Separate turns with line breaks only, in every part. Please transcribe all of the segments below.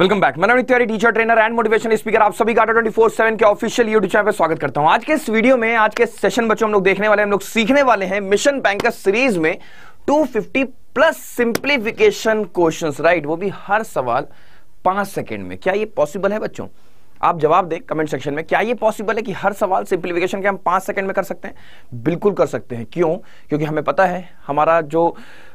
welcome back मैं Tiwari teacher trainer and motivation speaker आप सभी का ट्वेंटी फोर सेवन के ऑफिशियल यूट्यूब चैनल पर स्वागत करता हूं आज के इस वीडियो में आज के सेशन बच्चों हम लोग देखने वाले हम लोग सीखने वाले हैं मिशन बैंकर सीरीज में 250 प्लस सिंप्लीफिकेशन क्वेश्चंस राइट वो भी हर सवाल पांच सेकेंड में क्या ये पॉसिबल है बच्चों आप जवाब दें कमेंट सेक्शन में क्या ये पॉसिबल है कि हर सवाल सिंप्लीफिकेशन के हम पांच सेकंड में कर सकते हैं बिल्कुल कर सकते हैं क्यों क्योंकि हमें पता है हमारा जो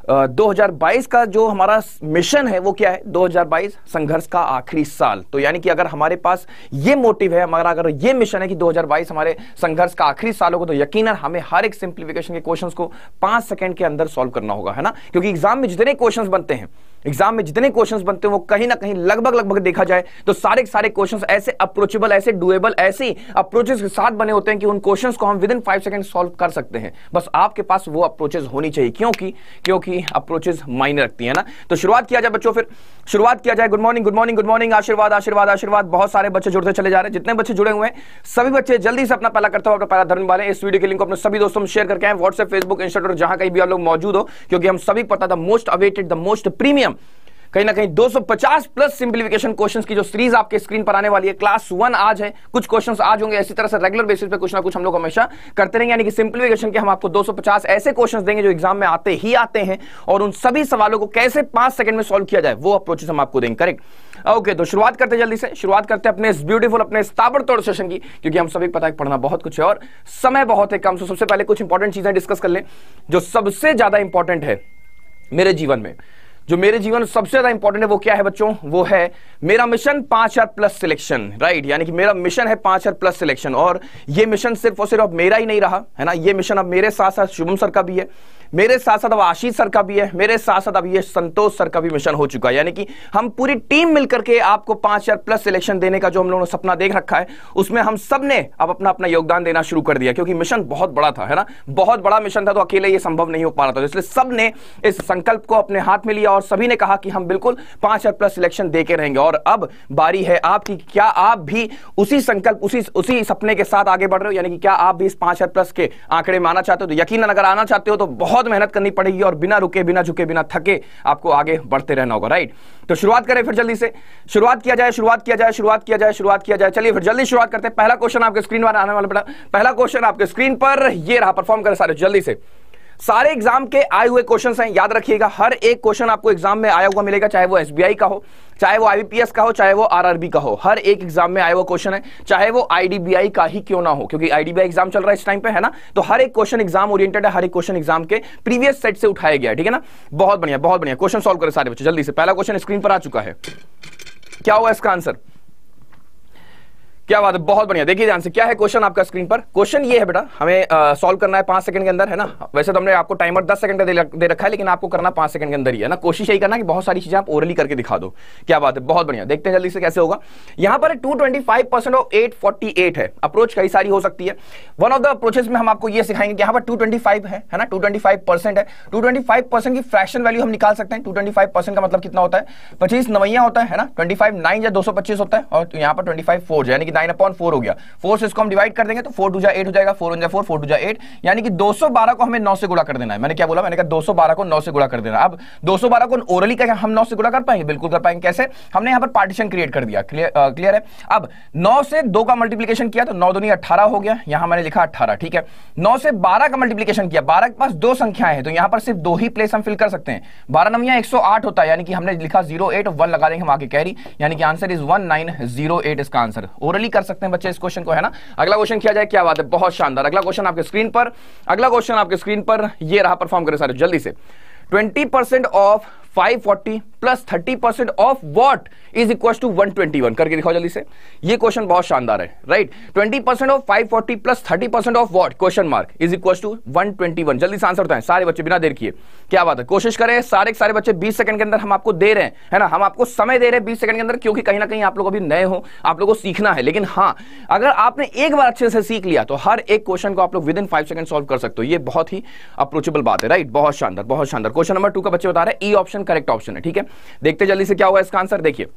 आ, 2022 का जो हमारा मिशन है वो क्या है 2022 संघर्ष का आखिरी साल तो यानी कि अगर हमारे पास ये मोटिव है हमारा अगर ये मिशन है कि 2022 हमारे संघर्ष का आखिरी साल होगा तो यकीन हमें हर एक सिंप्लीफिकेशन के क्वेश्चन को पांच सेकंड के अंदर सॉल्व करना होगा है ना क्योंकि एग्जाम में जितने क्वेश्चन बनते हैं एग्जाम में जितने क्वेश्चंस बनते हैं वो कहीं ना कहीं लगभग लगभग देखा जाए तो सारे के सारे क्वेश्चंस ऐसे अप्रोचेबल ऐसे डुएबल ऐसी अप्रोचेस के साथ बने होते हैं कि उन क्वेश्चंस को हम within five second solve कर सकते हैं बस आपके पास वो अप्रोचेस होनी चाहिए क्योंकि क्योंकि अप्रोचेस मायने रखती है ना तो शुरुआत किया जाए बच्चों फिर शुरुआत किया जाए good morning good morning good morning आशीर्वाद आशीर्वाद आशीर्वाद बहुत सारे बच्चे जुड़ते चले जा रहे हैं जितने बच्चे जुड़े हुए सभी बच्चे जल्दी से अपना पहला करता हुआ अपना पहला धर्म बारे इस वीडियो के लिंक को अपने सभी दोस्तों में शेयर करके आए व्हाट्सएप फेसबुक इंस्टाग्राम जहां कहीं भी आप लोग मौजूद हो क्योंकि हम सभी पता the most awaited the most premium कहीं ना कहीं 250 प्लस सिंप्लीफिकेशन क्वेश्चंस की जो सीरीज आपके स्क्रीन पर आने वाली है क्लास वन आज है कुछ क्वेश्चंस आज होंगे ऐसी तरह से रेगुलर बेसिस पे कुछ ना कुछ हम लोग हमेशा करते रहेंगे यानी कि सिंप्लीफिकेशन के हम आपको 250 ऐसे क्वेश्चंस देंगे जो एग्जाम में आते ही आते हैं और उन सभी सवालों को कैसे पांच सेकंड में सोल्व किया जाए वो अप्रोचेस हम आपको देंगे करेक्ट ओके तो शुरुआत करते जल्दी से शुरुआत करते अपने इस ब्यूटीफुल अपने ताबड़तोड़ सेशन की क्योंकि हम सभी पता है पढ़ना बहुत कुछ है और समय बहुत है कम से सबसे पहले कुछ इंपॉर्टेंट चीजें डिस्कस कर लें जो सबसे ज्यादा इंपॉर्टेंट है मेरे जीवन में जो मेरे जीवन में सबसे ज्यादा इंपॉर्टेंट है वो क्या है बच्चों वो है मेरा मिशन पांच हजार प्लस सिलेक्शन राइट यानी कि मेरा मिशन है पांच हजार प्लस सिलेक्शन और ये मिशन सिर्फ और सिर्फ अब मेरा ही नहीं रहा है ना ये मिशन अब मेरे साथ साथ शुभम सर का भी है मेरे साथ साथ अब आशीष सर का भी है मेरे साथ साथ अब ये संतोष सर का भी मिशन हो चुका है यानी कि हम पूरी टीम मिलकर के आपको पांच हजार प्लस सिलेक्शन देने का जो हम लोगों ने सपना देख रखा है उसमें हम सब ने अब अपना अपना योगदान देना शुरू कर दिया क्योंकि मिशन बहुत बड़ा था है ना बहुत बड़ा मिशन था तो अकेले ये संभव नहीं हो पा रहा था तो इसलिए सब ने इस संकल्प को अपने हाथ में लिया और सभी ने कहा कि हम बिल्कुल पांच हजार प्लस सिलेक्शन देके रहेंगे और अब बारी है आपकी क्या आप भी उसी संकल्प उसी उसी सपने के साथ आगे बढ़ रहे हो यानी कि क्या आप भी इस पांच हजार प्लस के आंकड़े में आना चाहते हो तो यकीन अगर आना चाहते हो तो बहुत मेहनत करनी पड़ेगी और बिना रुके बिना झुके बिना थके आपको आगे बढ़ते रहना होगा राइट तो शुरुआत करें फिर जल्दी से शुरुआत किया जाए शुरुआत किया जाए शुरुआत किया जाए शुरुआत किया जाए चलिए फिर जल्दी शुरुआत करते हैं पहला क्वेश्चन आपके स्क्रीन पर आने वाला पड़ा पहला क्वेश्चन आपके स्क्रीन पर यह रहा परफॉर्म करें सारे जल्दी से सारे एग्जाम के आए हुए क्वेश्चन हैं याद रखिएगा हर एक क्वेश्चन आपको एग्जाम में आया हुआ मिलेगा चाहे वो एसबीआई का हो चाहे वो आईबीपीएस का हो चाहे वो आरआरबी का हो हर एक एग्जाम में आया हुआ क्वेश्चन है चाहे वो आईडीबीआई का ही क्यों ना हो क्योंकि आईडीबीआई एग्जाम चल रहा है इस टाइम पे है ना तो हर एक क्वेश्चन एग्जाम ओरिएंटेड है हर एक क्वेश्चन एग्जाम के प्रीवियस सेट से उठाया गया ठीक है ना बहुत बढ़िया बहुत बढ़िया क्वेश्चन सोल्व करें सारे बच्चे जल्दी से पहला क्वेश्चन स्क्रीन पर आ चुका है क्या हुआ इसका आंसर क्या बात है बहुत बढ़िया देखिए ध्यान से क्या है क्वेश्चन आपका स्क्रीन पर क्वेश्चन ये है बेटा हमें सॉल्व करना है पांच सेकंड के अंदर है ना वैसे तो हमने आपको टाइमर दस सेकंड का दे रखा है लेकिन आपको करना पांच सेकंड के अंदर ही है ना कोशिश यही करना कि बहुत सारी चीजें आप ओरली करके दिखा दो क्या बात है बहुत बढ़िया देखते हैं जल्दी से कैसे होगा यहाँ पर टू ट्वेंटी फाइव परसेंट और एट फोर्टी एट है अप्रोच कई सारी हो सकती है वन ऑफ द अप्रोचेस में हम आपको यह सिखाएंगे यहाँ पर टू ट्वेंटी फाइव है ना टू ट्वेंटी फाइव परसेंट है टू ट्वेंटी फाइव परसेंट की फ्रैक्शन वैल्यू हम निकाल सकते हैं टू ट्वेंटी फाइव परसेंट का मतलब कितना होता है पच्चीस नवैया होता है ना ट्वेंटी फाइव नाइन या दो सौ पच्चीस होता है और यहाँ पर ट्वेंटी फाइव फोर यानी कि नाइन अपॉन फोर हो गया फोर से इसको हम डिवाइड कर देंगे तो फोर टू जा एट हो जाएगा फोर वन जा फोर फोर टू जा एट यानी कि दो सौ बारह को हमें नौ से गुड़ा कर देना है मैंने क्या बोला मैंने कहा दो सौ बारह को नौ से गुड़ा कर देना अब दो सौ बारह को ओरली कहें हम नौ से गुड़ा कर पाएंगे बिल्कुल कर पाएंगे कैसे हमने यहाँ पर पार्टीशन क्रिएट कर दिया क्लियर uh, है अब नौ से दो का मल्टीप्लीकेशन किया तो नौ दुनिया अठारह हो गया यहाँ मैंने लिखा अठारह ठीक है नौ से बारह का मल्टीप्लीकेशन किया बारह के पास दो संख्याएं हैं तो यहाँ पर सिर्फ दो ही प्लेस हम फिल कर सकते हैं बारह नमिया एक होता है यानी कि हमने लिखा जीरो एट वन लगा देंगे हम आगे कैरी यानी कि answer is one nine zero eight इसका आंसर ओरली इजिली कर सकते हैं बच्चे इस क्वेश्चन को है ना अगला क्वेश्चन किया जाए क्या बात है बहुत शानदार अगला क्वेश्चन आपके स्क्रीन पर अगला क्वेश्चन आपके स्क्रीन पर यह रहा परफॉर्म करें सारे जल्दी से twenty percent of five forty plus thirty percent of what is equal to one twenty one करके दिखाओ जल्दी से ये क्वेश्चन बहुत शानदार है right twenty percent of five forty plus thirty percent of what question mark is equal to one twenty one जल्दी से आंसर बताएं सारे बच्चे बिना देर किए क्या बात है कोशिश करें सारे सारे बच्चे बीस सेकंड के अंदर हम आपको दे रहे हैं है ना हम आपको समय दे रहे हैं बीस सेकंड के अंदर क्योंकि कहीं ना कहीं आप लोग अभी नए हो आप लोग को सीखना है लेकिन हाँ अगर आपने एक बार अच्छे से सीख लिया तो हर एक क्वेश्चन को आप लोग within five second solve कर सकते हो ये बहुत ही अप्रोचेबल बात है राइट बहुत शानदार बहुत शानदार क्वेश्चन नंबर टू का बच्चे बता रहे हैं ई ऑप्शन करेक्ट ऑप्शन है ठीक है देखते जल्दी से क्या हुआ इसका आंसर देखिए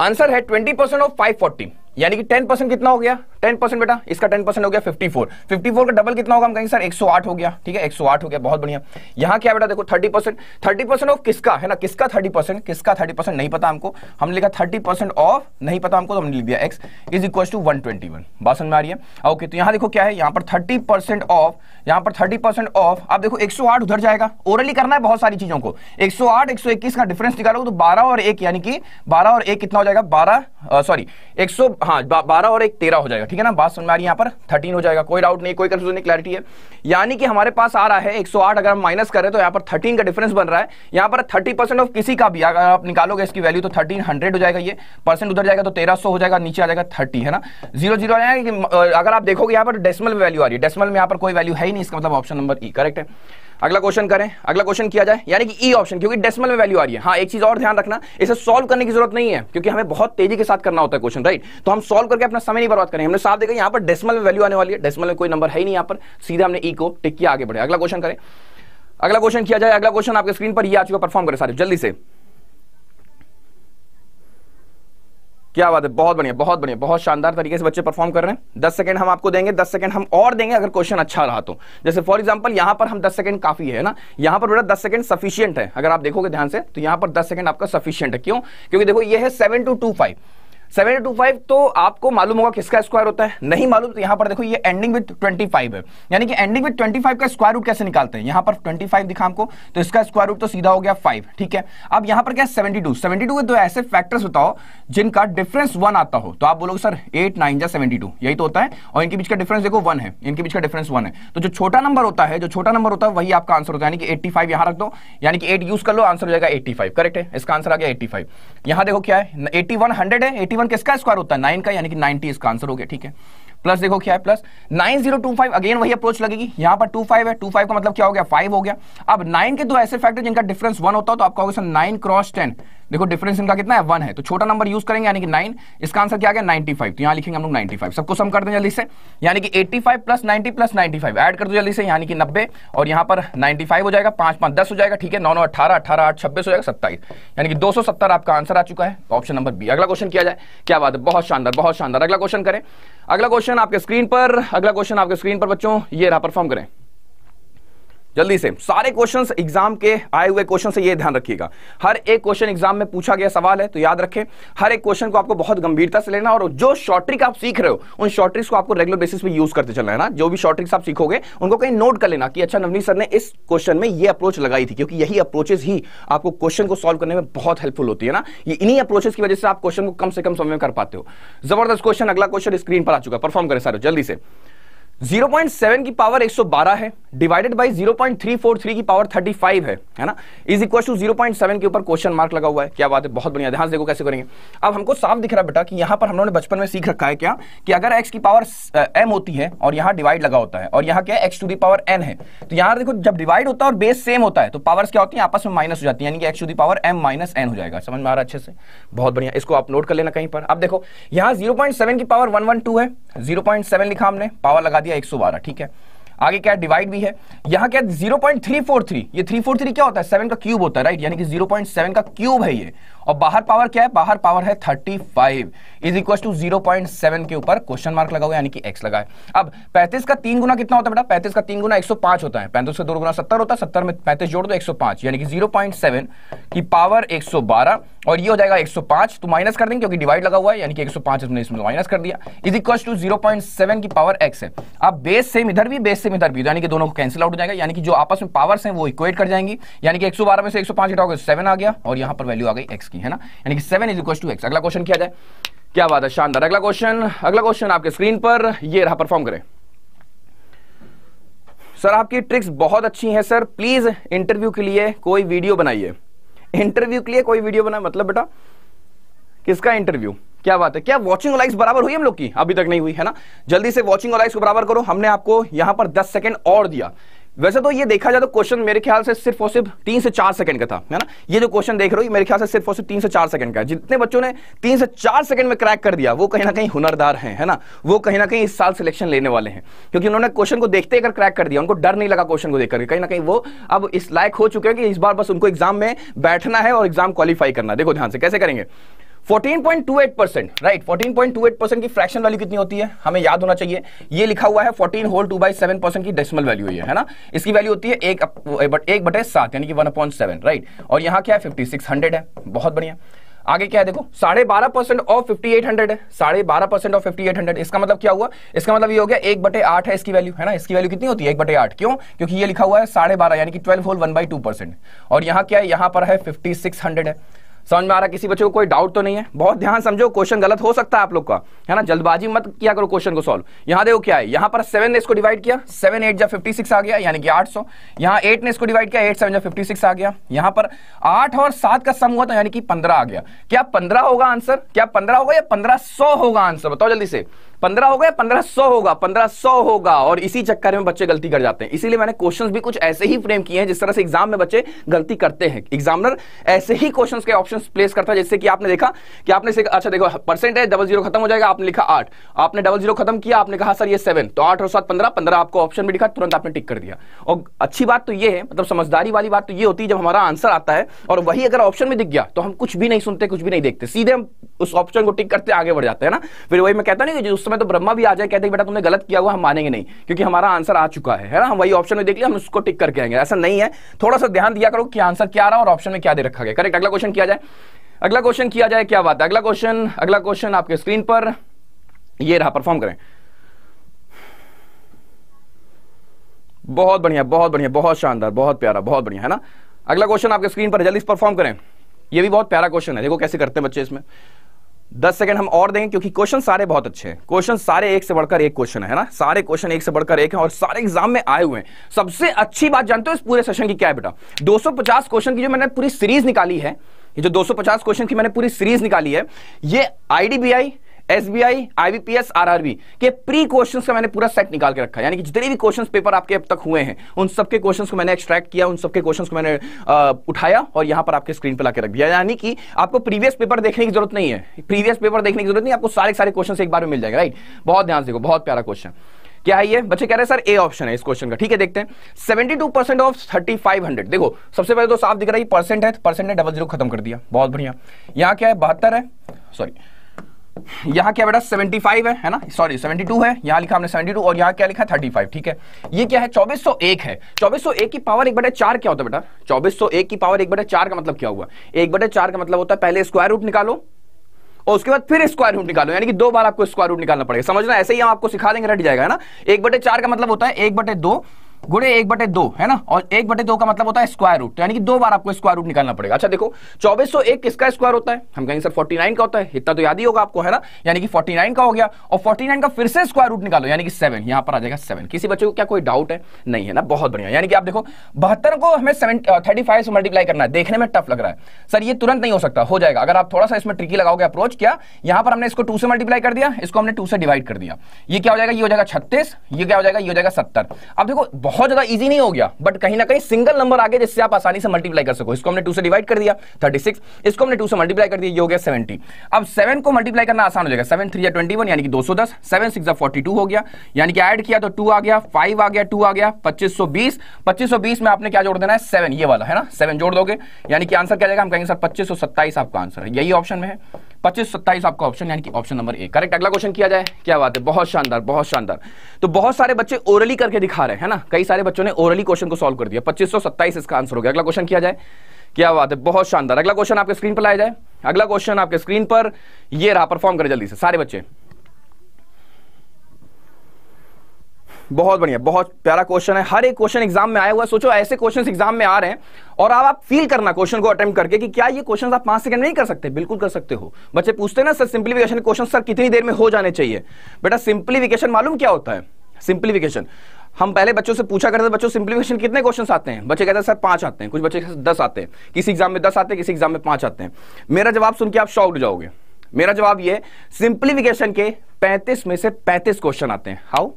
आंसर है twenty percent of five forty यानी कि 10 कितना हो गया 10 बेटा इसका 10 हो गया 54 54 का डबल कितना होगा हम कहेंगे सर 108 हो गया ठीक है 108 हो गया बहुत बढ़िया यहाँ क्या बेटा देखो 30 30% ऑफ किसका है ना किसका 30 किसका 30 नहीं पता हमको हमने लिखा 30 ऑफ नहीं पता हमको तो हमने लिख दिया x is equal to one twenty one बात समझ में आ रही है ओके तो यहाँ देखो क्या है यहाँ पर थर्टी ऑफ यहाँ पर थर्टी ऑफ आप देखो एक उधर जाएगा ओरली करना है बहुत सारी चीजों को एक सौ का डिफरेंस निकालोगे तो बारह और एक यानी कि बारह और एक कितना हो जाएगा बारह सॉरी एक हाँ बा, बारह और एक तेरह हो जाएगा ठीक है ना बात सुन में आ रही है यहाँ पर थर्टीन हो जाएगा कोई डाउट नहीं कोई कंफ्यूजन नहीं क्लैरिटी है यानी कि हमारे पास आ रहा है एक सौ आठ अगर हम माइनस करें तो यहाँ पर थर्टीन का डिफरेंस बन रहा है यहाँ पर थर्टी परसेंट ऑफ किसी का भी अगर आप निकालोगे इसकी वैल्यू तो थर्टीन हंड्रेड हो जाएगा ये परसेंट उधर जाएगा तो तेरह सौ हो जाएगा नीचे आ जाएगा थर्टी है ना जीरो जीरो आ जाएगा अगर आप देखोगे यहाँ पर डेसिमल वैल्यू आ रही है डेसिमल में यहाँ पर कोई वैल्यू है ही नहीं इसका मतलब ऑप्शन नंबर ई करेक्ट है अगला क्वेश्चन करें अगला क्वेश्चन किया जाए यानी कि ई e ऑप्शन क्योंकि डेसिमल में वैल्यू आ रही है हाँ एक चीज और ध्यान रखना इसे सॉल्व करने की जरूरत नहीं है क्योंकि हमें बहुत तेजी के साथ करना होता है क्वेश्चन राइट तो हम सॉल्व करके अपना समय नहीं बर्बाद करें हमने साफ देखा यहाँ पर डेसिमल में वैल्यू आने वाली है डेसिमल में कोई नंबर है ही नहीं यहाँ पर सीधा हमने ई e को टिक किया आगे बढ़े अगला क्वेश्चन करें अगला क्वेश्चन किया जाए अगला क्वेश्चन आपके स्क्रीन पर ही आ चुका परफॉर्म करें सारे जल्दी से क्या बात है बहुत बढ़िया बहुत बढ़िया बहुत शानदार तरीके से बच्चे परफॉर्म कर रहे हैं दस सेकंड हम आपको देंगे दस सेकंड हम और देंगे अगर क्वेश्चन अच्छा रहा तो जैसे फॉर एग्जांपल यहाँ पर हम दस सेकंड काफी है ना यहाँ पर बेटा दस सेकंड सफिशियंट है अगर आप देखोगे ध्यान से तो यहाँ पर दस सेकंड आपका सफिशियंट है क्यों क्योंकि देखो ये है seven two two five seven two five तो आपको मालूम होगा किसका स्क्वायर होता है नहीं मालूम तो यहां पर देखो ये एंडिंग विद 25 है यानी कि एंडिंग विद 25 का स्क्वायर रूट कैसे निकालते हैं यहाँ पर 25 दिखा हमको तो इसका स्क्वायर रूट तो सीधा हो गया 5 ठीक है अब यहां पर क्या 72 72 के दो ऐसे फैक्टर्स बताओ जिनका डिफरेंस वन आता हो तो आप बोलोगे सर एट नाइन या सेवेंटी यही तो होता है और इनके बीच का डिफरेंस देखो वन है इनके बीच का डिफरेंस वन है तो जो छोटा नंबर होता है जो छोटा नंबर होता है वही आपका आंसर होता है यानी कि एट्टी फाइव यहाँ रख दो यानी कि एट यूज कर लो आंसर हो जाएगा एट्टी करेक्ट है इसका आंसर आ गया एट्टी यहाँ देखो क्या है एट्टी है वन किसका स्क्वायर होता है नाइन का यानी कि नाइनटी इसका आंसर हो गया ठीक है प्लस देखो क्या है प्लस 9025 अगेन वही अप्रोच लगेगी यहां पर 25 है 25 का मतलब क्या हो गया 5 हो गया अब 9 के दो ऐसे फैक्टर जिनका डिफरेंस 1 होता है तो आपका होगा सर 9 क्रॉस 10 देखो डिफरेंस इनका कितना है वन है तो छोटा नंबर यूज करेंगे यानी कि नाइन इसका आंसर क्या है गया नाइन्टी फाइव तो यहाँ लिखेंगे हम लोग नाइन्टी फाइव सबको सम कर दें जल्दी से यानी कि eighty five plus ninety plus ninety five add कर दो जल्दी से यानी कि नब्बे और यहाँ पर नाइन्टी फाइव हो जाएगा पांच पांच दस हो जाएगा ठीक है नौ नौ अठारह अठारह आठ छब्बीस हो जाएगा सत्ताईस यानी कि दो सौ सत्तर आपका आंसर आ चुका है ऑप्शन नंबर बी अगला क्वेश्चन किया जाए क्या बात है बहुत शानदार बहुत शानदार अगला क्वेश्चन करें अगला क्वेश्चन आपके स्क्रीन पर अगला क्वेश्चन आपके स्क्रीन पर बच्चों ये रहा परफॉर्म करें जल्दी से सारे क्वेश्चन एग्जाम के आए हुए क्वेश्चन से ये ध्यान रखिएगा हर एक क्वेश्चन एग्जाम में पूछा गया सवाल है तो याद रखें हर एक क्वेश्चन को आपको बहुत गंभीरता से लेना और जो शॉर्ट ट्रिक आप सीख रहे हो उन शॉर्ट ट्रिक्स को आपको रेगुलर बेसिस पे यूज करते चलना है ना जो भी शॉर्ट ट्रिक्स आप सीखोगे उनको कहीं नोट कर लेना कि अच्छा नवनीत सर ने इस क्वेश्चन में ये अप्रोच लगाई थी क्योंकि यही अप्रोचेस ही आपको क्वेश्चन को सॉल्व करने में बहुत हेल्पफुल होती है ना ये इन्हीं अप्रोचेस की वजह से आप क्वेश्चन को कम से कम समय में कर पाते हो जबरदस्त क्वेश्चन अगला क्वेश्चन स्क्रीन पर आ चुका परफॉर्म करें सर जल्दी से 0.7 की पावर 112 है डिवाइडेड बाय 0.343 की पावर 35 है है ना इज इक्वल टू 0.7 के ऊपर क्वेश्चन मार्क लगा हुआ है क्या बात है बहुत बढ़िया ध्यान देखो कैसे करेंगे अब हमको साफ दिख रहा है बेटा कि यहाँ पर हम लोगों ने बचपन में सीख रखा है क्या कि अगर x की पावर m होती है और यहाँ डिवाइड लगा होता है और यहाँ क्या x to the power n है तो यहाँ देखो जब डिवाइड होता है और बेस सेम होता है तो पावर क्या होती है आपस में माइनस हो जाती है यानी कि x to the power m minus n हो जाएगा समझ में आ रहा है अच्छे से बहुत बढ़िया इसको आप नोट कर लेना कहीं पर अब देखो यहाँ जीरो की पावर वन है जीरो लिखा हमने पावर लगा दिया बारह ठीक है आगे क्या डिवाइड भी है यहाँ क्या zero point three four three ये थ्री फोर थ्री क्या होता है सेवन का क्यूब होता है राइट यानी कि जीरो पॉइंट सेवन का क्यूब है ये और बाहर पावर क्या है बाहर पावर है 35 इज इक्व टू 0.7 के ऊपर क्वेश्चन मार्क लगा हुआ यानी कि x लगा है अब 35 का तीन गुना कितना होता है बेटा पैंतीस का तीन गुना 105 होता है पैंतीस का दो गुना सत्तर होता है सत्तर में पैंतीस जोड़ दो 105 यानी कि 0.7 की पावर 112 और ये हो जाएगा 105 तो माइनस कर देंगे क्योंकि डिवाइड लगा हुआ है यानी कि 105 इसमें इसमें माइनस कर दिया इज इक्व टू 0.7 की पावर एक्स है अब बेस सेम इधर भी बेस सेम इधर भी तो यानी कि दोनों को कैंसिल आउट हो जाएगा यानी कि जो आपस में पावर्स हैं वो इक्वेट कर जाएंगी यानी कि एक 112 में से एक 105 हटाओगे सेवन आ गया और यहां पर वैल्यू आ गई एक्स की की है ना यानी कि seven is equal to x अगला क्वेश्चन किया जाए क्या बात है शानदार अगला क्वेश्चन अगला क्वेश्चन आपके स्क्रीन पर ये रहा परफॉर्म करें सर आपकी ट्रिक्स बहुत अच्छी हैं सर प्लीज इंटरव्यू के लिए कोई वीडियो बनाइए इंटरव्यू के लिए कोई वीडियो बनाए मतलब बेटा किसका इंटरव्यू क्या बात है क्या वॉचिंग लाइक्स बराबर हुई हम लोग की अभी तक नहीं हुई है ना जल्दी से वॉचिंग लाइक्स को बराबर करो हमने आपको यहां पर दस सेकेंड और दिया वैसे तो ये देखा जाए तो क्वेश्चन मेरे ख्याल से सिर्फ और सिर्फ तीन से चार सेकंड का था है ना ये जो क्वेश्चन देख रहे हो मेरे ख्याल से सिर्फ और सिर्फ तीन से चार सेकंड का है जितने बच्चों ने तीन से चार सेकंड में क्रैक कर दिया वो कहीं ना कहीं हुनरदार हैं है ना वो कहीं ना कहीं इस साल सिलेक्शन लेने वाले हैं क्योंकि उन्होंने क्वेश्चन को देखते अगर क्रैक कर दिया उनको डर नहीं लगा क्वेश्चन को देख करके कहीं ना कहीं वो अब इस लायक हो चुके हैं कि इस बार बस उनको एग्जाम में बैठना है और एग्जाम क्वालिफाई करना देखो ध्यान से कैसे करेंगे 14.28 परसेंट राइट 14.28 परसेंट की फ्रैक्शन वैल्यू कितनी होती है हमें याद होना चाहिए ये लिखा हुआ है 14 whole two by seven percent की डेसिमल वैल्यू है है ना इसकी वैल्यू होती है एक एक बटे सात यानी कि वन पॉइंट सेवन राइट और यहाँ क्या है फिफ्टी सिक्स हंड्रेड है बहुत बढ़िया आगे क्या है देखो साढ़े बारह percent of fifty eight hundred है साढ़े बारह percent of fifty eight hundred इसका मतलब क्या हुआ इसका मतलब ये हो गया एक बटे आठ है इसकी वैल्यू है ना इसकी वैल्यू कितनी होती है एक बटे आठ क्यों क्योंकि ये लिखा हुआ है साढ़े बारह यानी कि twelve whole one by two percent और यहाँ क्या है यहाँ पर है फिफ्टी सिक्स हंड्रेड है समझ में आ रहा किसी बच्चे को कोई डाउट तो नहीं है बहुत ध्यान समझो क्वेश्चन गलत हो सकता है आप लोग का है ना जल्दबाजी मत किया करो क्वेश्चन को सॉल्व यहाँ देखो क्या है यहाँ पर सेवन ने इसको डिवाइड किया सेवन एट जब फिफ्टी सिक्स आ गया यानी कि आठ सौ यहाँ एट ने इसको डिवाइड किया एट सेवन जब फिफ्टी सिक्स आ गया यहाँ पर आठ और सात का सम हुआ तो यानी कि पंद्रह आ गया क्या पंद्रह होगा आंसर क्या पंद्रह होगा या पंद्रह सौ होगा आंसर बताओ जल्दी से पंद्रह होगा पंद्रह सौ होगा पंद्रह सौ होगा और इसी चक्कर में बच्चे गलती कर जाते हैं इसीलिए मैंने क्वेश्चंस भी कुछ ऐसे ही फ्रेम किए हैं जिस तरह से एग्जाम में बच्चे गलती करते हैं एग्जामिनर ऐसे ही क्वेश्चंस के ऑप्शंस प्लेस करता है जैसे कि आपने देखा कि आपने से, अच्छा देखो परसेंटेज डबल जीरो खत्म हो जाएगा आपने लिखा आठ आपने डबल जीरो खत्म किया आपने कहा सर ये सेवन तो आठ और सात पंद्रह पंद्रह आपको ऑप्शन में लिखा तुरंत आपने टिक कर दिया और अच्छी बात तो ये है मतलब समझदारी वाली बात तो ये होती है जब हमारा आंसर आता है और वही अगर ऑप्शन में दिख गया तो हम कुछ भी नहीं सुनते कुछ भी नहीं देखते सीधे हम उस ऑप्शन को टिक करते आगे बढ़ जाते हैं ना फिर वही मैं कहता नहीं कि समय तो ब्रह्मा भी आ जाए कहते बेटा तुमने गलत किया हुआ हम मानेंगे नहीं क्योंकि हमारा आंसर आ चुका है ना हम वही ऑप्शन में देख लिया हम उसको टिक करके आएंगे ऐसा नहीं है थोड़ा सा ध्यान दिया करो कि आंसर क्या रहा और ऑप्शन में क्या दे रखा गया करेक्ट अगला क्वेश्चन किया जाए अगला क्वेश्चन किया जाए क्या बात है अगला क्वेश्चन अगला क्वेश्चन आपके स्क्रीन पर ये रहा परफॉर्म करें बहुत बढ़िया बहुत बढ़िया बहुत शानदार बहुत प्यारा बहुत बढ़िया है ना अगला क्वेश्चन आपके स्क्रीन पर जल्दी परफॉर्म करें ये भी बहुत प्यारा क्वेश्चन है देखो कैसे करते हैं बच्चे इसमें दस सेकंड हम और देंगे क्योंकि क्वेश्चन सारे बहुत अच्छे हैं क्वेश्चन सारे एक से बढ़कर एक क्वेश्चन है ना सारे क्वेश्चन एक से बढ़कर एक है और सारे एग्जाम में आए हुए हैं सबसे अच्छी बात जानते हो इस पूरे सेशन की क्या है बेटा 250 क्वेश्चन की जो मैंने पूरी सीरीज निकाली है ये जो 250 क्वेश्चन की मैंने पूरी सीरीज निकाली है ये आई एसबीआई आईबीपीएस आरआरबी के प्री क्वेश्चंस का मैंने पूरा सेट निकाल के रखा है यानी कि जितने भी क्वेश्चन पेपर आपके अब तक हुए हैं उन सबके क्वेश्चन को मैंने एक्सट्रैक्ट किया उन सबके क्वेश्चंस को मैंने आ, उठाया और यहां पर आपके स्क्रीन पर लाके रख दिया यानी कि आपको प्रीवियस पेपर देखने की जरूरत नहीं है प्रीवियस पेपर देखने की जरूरत नहीं आपको सारे सारे क्वेश्चन एक बार में मिल जाएगा राइट बहुत ध्यान से देखो बहुत प्यारा क्वेश्चन क्या है ये बच्चे कह रहे हैं सर ए ऑप्शन है इस क्वेश्चन का ठीक है देखते हैं 72 ऑफ 3500 देखो सबसे पहले तो साफ दिख रहा है परसेंट है परसेंट तो ने डबल जीरो खत्म कर दिया बहुत बढ़िया यहाँ क्या है बहत्तर है सॉरी यहां क्या बेटा 75 है है ना सॉरी 72 है यहां लिखा हमने 72 और यहां क्या लिखा 35 ठीक है ये क्या है 2401 है 2401 की पावर एक बटे चार क्या होता है बेटा 2401 की पावर एक बटे चार का मतलब क्या हुआ एक बटे चार का मतलब होता है पहले स्क्वायर रूट निकालो और उसके बाद फिर स्क्वायर रूट निकालो यानी कि दो बार आपको स्क्वायर रूट निकालना पड़ेगा समझना ऐसे ही हम आपको सिखा देंगे रट जाएगा है ना एक बटे का मतलब होता है एक बटे गुड़े एक बटे दो है ना और एक बटे दो का मतलब होता है स्क्वायर रूट तो यानी कि दो बार आपको स्क्वायर रूट निकालना पड़ेगा अच्छा देखो चौबीस सौ एक किसका स्क्वायर होता है हम कहेंगे सर फोर्टी नाइन का होता है इतना तो याद ही होगा आपको है ना यानी कि फोर्टी नाइन का हो गया और फोर्टी नाइन का फिर से स्क्वायर रूट निकालो यानी कि सेवन यहाँ पर आ जाएगा सेवन किसी बच्चे को क्या कोई डाउट है नहीं है ना बहुत बढ़िया यानी कि आप देखो बहत्तर को हमें थर्टी फाइव से मल्टीप्लाई करना है देखने में टफ लग रहा है सर ये तुरंत नहीं हो सकता हो जाएगा अगर आप थोड़ा सा इसमें ट्रिकी लगाओगे अप्रोच क्या यहाँ पर हमने इसको टू से मल्टीप्लाई कर दिया इसको हमने टू से डिवाइड कर दिया ये क्या हो जाएगा ये हो जाएगा छत्तीस ये क्या हो जाएगा ये हो जाएगा सत्तर अब देखो बहुत ज्यादा इजी नहीं हो गया बट कहीं ना कहीं सिंगल नंबर आगे जिससे आप आसानी से मल्टीप्लाई कर सको इसको हमने टू से डिवाइड कर दिया थर्टी सिक्स इसको हमने टू से मल्टीप्लाई कर दिया ये हो गया सेवेंटी अब सेवन को मल्टीप्लाई करना आसान हो जाएगा सेवन थ्री या ट्वेंटी वन यानी कि दो सौ दस सेवन सिक्स फोर्टी टू हो गया यानी कि एड किया तो टू आ गया फाइव आ गया टू आ गया पच्चीस सौ बीस पच्चीस सौ बीस में आपने क्या जोड़ देना है सेवन ये वाला है ना सेवन जोड़ दोगे यानी कि आंसर क्या जाएगा हम कहेंगे सर पच्चीस सौ सत्ताईस आपका आंसर है यही ऑप्शन में है पच्चीस सत्ताईस आपका ऑप्शन यानी कि ऑप्शन नंबर ए करेक्ट अगला क्वेश्चन किया जाए क्या बात है बहुत शानदार बहुत शानदार तो बहुत सारे बच्चे ओरली करके दिखा रहे हैं ना कई सारे बच्चों ने ओरली क्वेश्चन को सॉल्व कर दिया पच्चीस इसका आंसर हो गया अगला क्वेश्चन किया जाए क्या बात है बहुत शानदार अगला क्वेश्चन आपके स्क्रीन पर लाया जाए अगला क्वेश्चन आपके स्क्रीन पर ये रहा परफॉर्म करें जल्दी से सारे बच्चे बहुत बढ़िया बहुत प्यारा क्वेश्चन है हर एक क्वेश्चन एग्जाम में आया हुआ है सोचो ऐसे क्वेश्चन एग्जाम में आ रहे हैं और आप आप फील करना क्वेश्चन को अटेम्प्ट करके कि क्या ये क्वेश्चन आप पांच सेकंड नहीं कर सकते बिल्कुल कर सकते हो बच्चे पूछते ना सर सिंप्लीफिकेशन क्वेश्चन सर कितनी देर में हो जाने चाहिए बेटा सिंप्लीफिकेशन मालूम क्या होता है सिंप्लीफिकेशन हम पहले बच्चों से पूछा करते थे बच्चों सिंप्लीफिकेशन कितने क्वेश्चन आते हैं बच्चे कहते हैं सर पांच आते हैं कुछ बच्चे दस आते हैं किसी एग्जाम में दस आते हैं किसी एग्जाम में पांच आते हैं मेरा जवाब सुन के आप शॉक उठ जाओगे मेरा जवाब ये सिंप्लीफिकेशन के 35 में से 35 क्वेश्चन आते हैं हाउ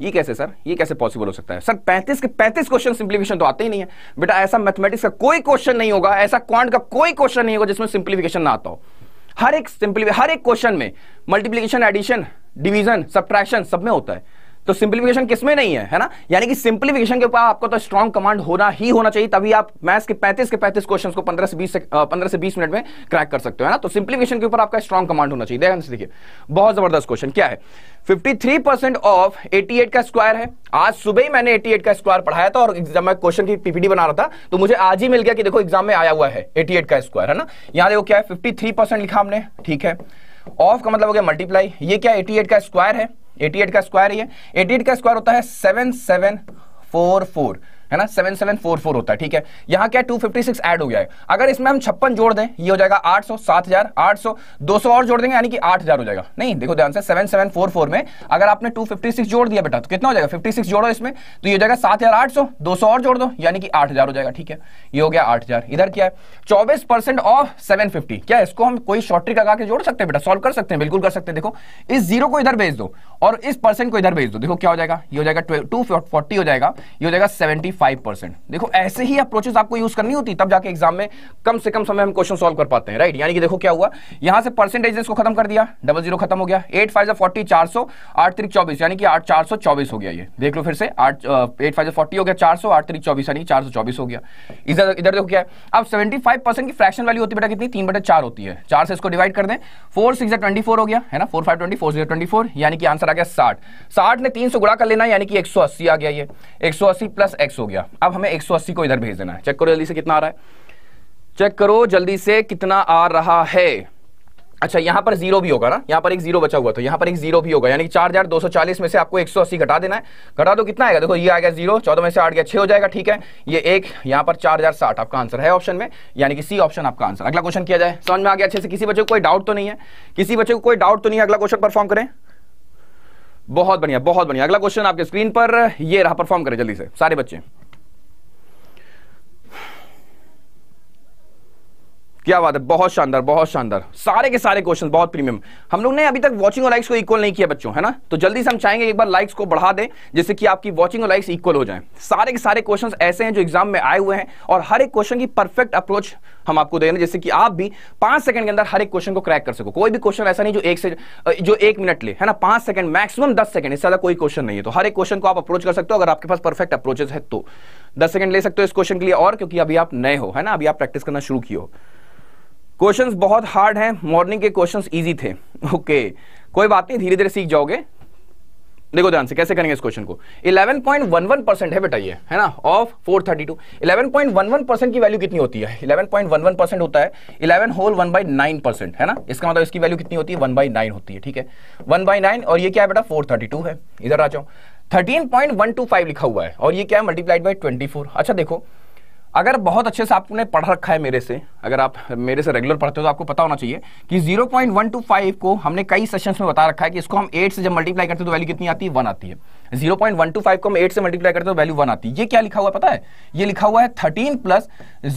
ये कैसे सर ये कैसे पॉसिबल हो सकता है सर 35 के 35 क्वेश्चन सिंप्लीफिकेशन तो आते ही नहीं है बेटा ऐसा मैथमेटिक्स का कोई क्वेश्चन नहीं होगा ऐसा क्वांट का कोई क्वेश्चन नहीं होगा जिसमें सिंप्लीफिकेशन ना आता हो हर एक सिंप्ली हर एक क्वेश्चन में मल्टीप्लीकेशन एडिशन डिवीजन सब्ट्रैक्शन सब में होता है तो सिंप्लीफिकेशन किसमें नहीं है है ना यानी कि सिंप्लीफिकेशन के ऊपर आपको तो स्ट्रॉन्ग कमांड होना ही होना चाहिए तभी आप मैथ्स के 35 के 35 क्वेश्चन को 15 से 20 पंद्रह से 20 मिनट में क्रैक कर सकते हो है ना तो सिंप्लीफिकेशन के ऊपर आपका स्ट्रॉन्ग कमांड होना चाहिए ध्यान देखिए बहुत जबरदस्त क्वेश्चन क्या है 53% ऑफ 88 का स्क्वायर है आज सुबह ही मैंने 88 का स्क्वायर पढ़ाया था और जब मैं क्वेश्चन की पीपीडी बना रहा था तो मुझे आज ही मिल गया कि देखो एग्जाम में आया हुआ है 88 का स्क्वायर है ना यहाँ देखो क्या है 53% लिखा हमने ठीक है ऑफ का मतलब हो गया मल्टीप्लाई ये क्या 88 का स्क्वायर है एटी एट का स्क्वायर ये एट का स्क्वायर होता है सेवन सेवन फोर फोर है ना सेवन सेवन फोर फोर होता है ठीक है यहाँ क्या टू फिफ्टी सिक्स एड हो गया है अगर इसमें हम छप्पन जोड़ दें ये हो जाएगा आठ सौ सात हजार आठ सौ दो सौ और जोड़ देंगे यानी कि आठ हजार हो जाएगा नहीं देखो ध्यान से सेवन सेवन फोर फोर में अगर आपने टू फिफ्टी सिक्स जोड़ दिया बेटा तो कितना हो जाएगा फिफ्टी सिक्स जोड़ो इसमें तो ये हो जाएगा सात हजार आठ सौ दो सौ और जोड़ दो यानी कि आठ हजार हो जाएगा ठीक है ये हो गया आठ हजार इधर क्या है चौबीस परसेंट ऑफ सेवन फिफ्टी क्या इसको हम कोई शॉर्ट ट्रिक लगा के जोड़ सकते हैं बेटा सॉल्व कर सकते हैं बिल्कुल कर सकते हैं देखो इस जीरो को इधर भेज दो और इस परसेंट को इधर भेज दो देखो क्या हो जाएगा ये हो जाएगा टू फोर्टी हो जाएगा ये हो जाएगा सेवेंटी फाइव परसेंट देखो ऐसे ही अप्रोचेस आपको यूज करनी होती तब जाके एग्जाम में कम से कम समय हम क्वेश्चन सॉल्व कर पाते हैं राइट यानी कि देखो क्या हुआ यहां से परसेंटेज को खत्म कर दिया डबल जीरो खत्म हो गया एट फाइव फोर्टी चार सौ आठ त्रिक चौबीस यानी कि आठ चार सौ चौबीस हो गया ये देख लो फिर से आठ एट फाइव फोर्टी हो गया चार सौ आठ त्रिक चौबीस यानी चार सौ चौबीस हो गया इधर इधर देखो क्या है अब सेवेंटी फाइव परसेंट की फ्रैक्शन वाली होती बेटा कितनी तीन बटे चार होती है चार से इसको डिवाइड कर दें फोर सिक्स ट्वेंटी फोर हो गया है ना four five twenty four six twenty four यानी कि आंसर आ गया साठ साठ ने तीन सौ गुड़ा कर लेना यानी कि एक सौ अस्सी आ गया ये एक सौ अस्सी प्लस एक सौ हो गया अब हमें 180 को इधर भेज देना है चेक करो जल्दी से कितना आ रहा है चेक करो जल्दी से कितना आ रहा है अच्छा यहां पर जीरो भी होगा ना यहां पर एक जीरो बचा हुआ तो यहां पर एक जीरो भी होगा यानी चार हजार दो सौ चालीस में से आपको एक सौ अस्सी घटा देना है घटा दो कितना आएगा देखो ये आ गया जीरो चौदह में से आठ गया छह हो जाएगा ठीक है ये एक यहां पर चार हजार साठ आपका आंसर है ऑप्शन में यानी कि सी ऑप्शन आपका आंसर अगला क्वेश्चन किया जाए समझ में आ गया अच्छे से किसी बच्चे को कोई डाउट तो नहीं है किसी बच्चे को कोई डाउट तो नहीं है अगला क्वेश्चन परफॉर्म करें बहुत बढ़िया बहुत बढ़िया अगला क्वेश्चन आपके स्क्रीन पर ये रहा परफॉर्म करें जल्दी से सारे बच्चे क्या बात है बहुत शानदार बहुत शानदार सारे के सारे क्वेश्चन बहुत प्रीमियम हम लोग ने अभी तक वॉचिंग और लाइक्स को इक्वल नहीं किया बच्चों है ना तो जल्दी से हम चाहेंगे एक बार लाइक्स को बढ़ा दें जिससे कि आपकी वॉचिंग और लाइक्स इक्वल हो जाए सारे के सारे क्वेश्चन ऐसे हैं जो एग्जाम में आए हुए हैं और हर एक क्वेश्चन की परफेक्ट अप्रोच हम आपको दे रहे हैं जैसे कि आप भी पांच सेकंड के अंदर हर एक क्वेश्चन को क्रैक कर सको कोई भी क्वेश्चन ऐसा नहीं जो एक से जो एक मिनट ले है ना पांच सेकंड मैक्सिमम दस सेकंड इससे ज्यादा कोई क्वेश्चन नहीं है तो हर एक क्वेश्चन को आप अप्रोच कर सकते हो अगर आपके पास परफेक्ट अप्रोचेस है तो दस सेकंड ले सकते हो इस क्वेश्चन के लिए और क्योंकि अभी आप नए हो है ना अभी आप प्रैक्टिस करना शुरू किया हो क्वेश्चंस बहुत हार्ड हैं मॉर्निंग के क्वेश्चंस इजी थे ओके कोई बात नहीं धीरे धीरे सीख जाओगे देखो ध्यान से कैसे करेंगे इस क्वेश्चन को 11.11 परसेंट है बेटा ये है ना ऑफ 432 11.11 परसेंट की वैल्यू कितनी होती है 11.11 परसेंट होता है 11 होल 1 बाई नाइन परसेंट है ना इसका मतलब इसकी वैल्यू कितनी होती है 1 बाई नाइन होती है ठीक है 1 बाई नाइन और ये क्या है बेटा 432 है इधर आ जाओ थर्टीन लिखा हुआ है और ये क्या है मल्टीप्लाइड बाई ट्वेंटी अच्छा देखो अगर बहुत अच्छे से आपने पढ़ रखा है मेरे से अगर आप मेरे से रेगुलर पढ़ते हो तो आपको पता होना चाहिए कि 0.125 को हमने कई सेशंस में बता रखा है कि इसको हम 8 से जब मल्टीप्लाई करते हैं तो वैल्यू कितनी आती है वन आती है 0.125 को हम 8 से मल्टीप्लाई करते हैं तो वैल्यू वन आती है ये क्या लिखा हुआ है पता है ये लिखा हुआ है thirteen plus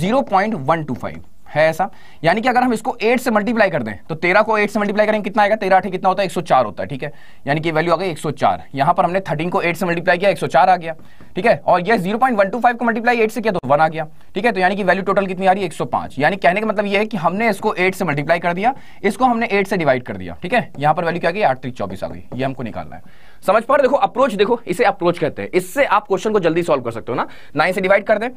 zero point one two five है ऐसा यानी कि अगर हम इसको 8 से मल्टीप्लाई कर दें तो 13 को 8 से मल्टीप्लाई करेंगे कितना आएगा 13 आठ कितना होता है 104 होता है ठीक है यानी कि वैल्यू आ गई 104 यहां पर हमने 13 को 8 से मल्टीप्लाई किया 104 आ गया ठीक है और ये 0.125 को मल्टीप्लाई 8 से किया तो 1 आ गया ठीक है तो यानी कि वैल्यू टोटल कितनी आ रही है 105 यानी कहने का मतलब यह है कि हमने इसको एट से मल्टीप्लाई कर दिया इसको हमने एट से डिवाइड कर दिया ठीक है यहां पर वैल्यू क्या गई आठ तीस चौबीस आ गई ये हमको निकालना है समझ पा रहे देखो अप्रोच देखो इसे अप्रोच कहते हैं इससे आप क्वेश्चन को जल्दी सॉल्व कर सकते हो ना नाइन से डिवाइड कर दें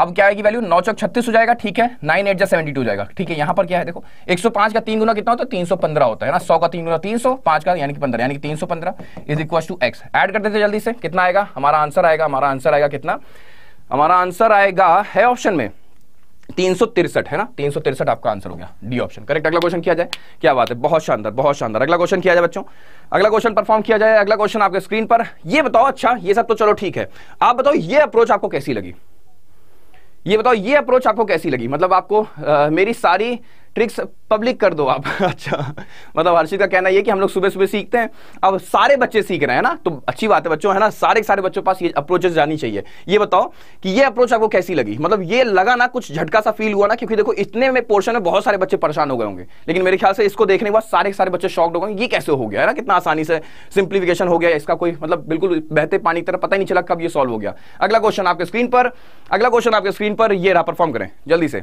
अब क्या आएगी वैल्यू नौ चौक छत्तीस हो जाएगा ठीक है नाइन एट जा सेवेंटी टू जाएगा ठीक है यहाँ पर क्या है देखो एक सौ पांच का तीन गुना कितना होता है तीन सौ पंद्रह होता है ना सौ का तीन गुना तीन सौ पांच का यानी कि पंद्रह यानी कि तीन सौ पंद्रह is equal to x add कर देते जल्दी से कितना आएगा हमारा आंसर आएगा हमारा आंसर आएगा कितना हमारा आंसर आएगा है ऑप्शन में तीन सौ तिरसठ है ना तीन सौ तिरसठ आपका आंसर हो गया डी ऑप्शन करेक्ट अगला क्वेश्चन किया जाए क्या बात है बहुत शानदार बहुत शानदार अगला क्वेश्चन किया जाए बच्चों अगला क्वेश्चन परफॉर्म किया जाए अगला क्वेश्चन आपके स्क्रीन पर ये बताओ अच्छा ये सब तो चलो ठीक है आप बताओ ये अप्रोच आपको कैसी लगी ये बताओ ये अप्रोच आपको कैसी लगी मतलब आपको आ, मेरी सारी ट्रिक्स पब्लिक कर दो आप अच्छा मतलब हर्षित का कहना यह कि हम लोग सुबह सुबह सीखते हैं अब सारे बच्चे सीख रहे हैं ना तो अच्छी बात है बच्चों है ना सारे सारे बच्चों पास ये अप्रोचेस जानी चाहिए ये बताओ कि ये अप्रोच आपको कैसी लगी मतलब ये लगा ना कुछ झटका सा फील हुआ ना क्योंकि देखो इतने में पोर्शन में बहुत सारे बच्चे परेशान हो गए होंगे लेकिन मेरे ख्याल से इसको देखने के बाद सारे सारे बच्चे शॉक्ड हो गए ये कैसे हो गया है ना कितना आसानी से सिंप्लीफिकेशन हो गया इसका कोई मतलब बिल्कुल बहते पानी की तरह पता ही नहीं चला कब ये सॉल्व हो गया अगला क्वेश्चन आपके स्क्रीन पर अगला क्वेश्चन आपके स्क्रीन पर ये रहा परफॉर्म करें जल्दी से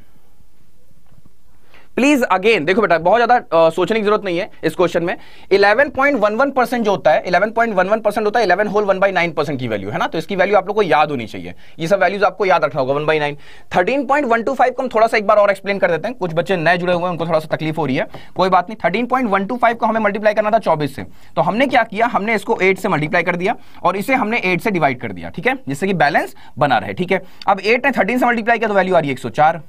प्लीज अगेन देखो बेटा बहुत ज्यादा सोचने की जरूरत नहीं है इस क्वेश्चन में 11.11 परसेंट जो होता है 11.11 परसेंट होता है 11 होल 1 बाई नाइन परसेंट की वैल्यू है ना तो इसकी वैल्यू आप लोग को याद होनी चाहिए ये सब वैल्यूज आपको याद रखना होगा one by nine thirteen point one two five को हम थोड़ा सा एक बार और एक्सप्लेन कर देते हैं कुछ बच्चे नए जुड़े हुए हैं उनको थोड़ा सा तकलीफ हो रही है कोई बात नहीं thirteen point one two five को हमें मल्टीप्लाई करना था चौबीस से तो हमने क्या किया हमने इसको एट से मल्टीप्लाई कर दिया और इसे हमने एट से डिवाइड कर दिया ठीक है जिससे कि बैलेंस बना रहे ठीक है अब एट ने थर्टीन से मल्टीप्लाई किया तो वैल्यू आ रही है एक सौ चार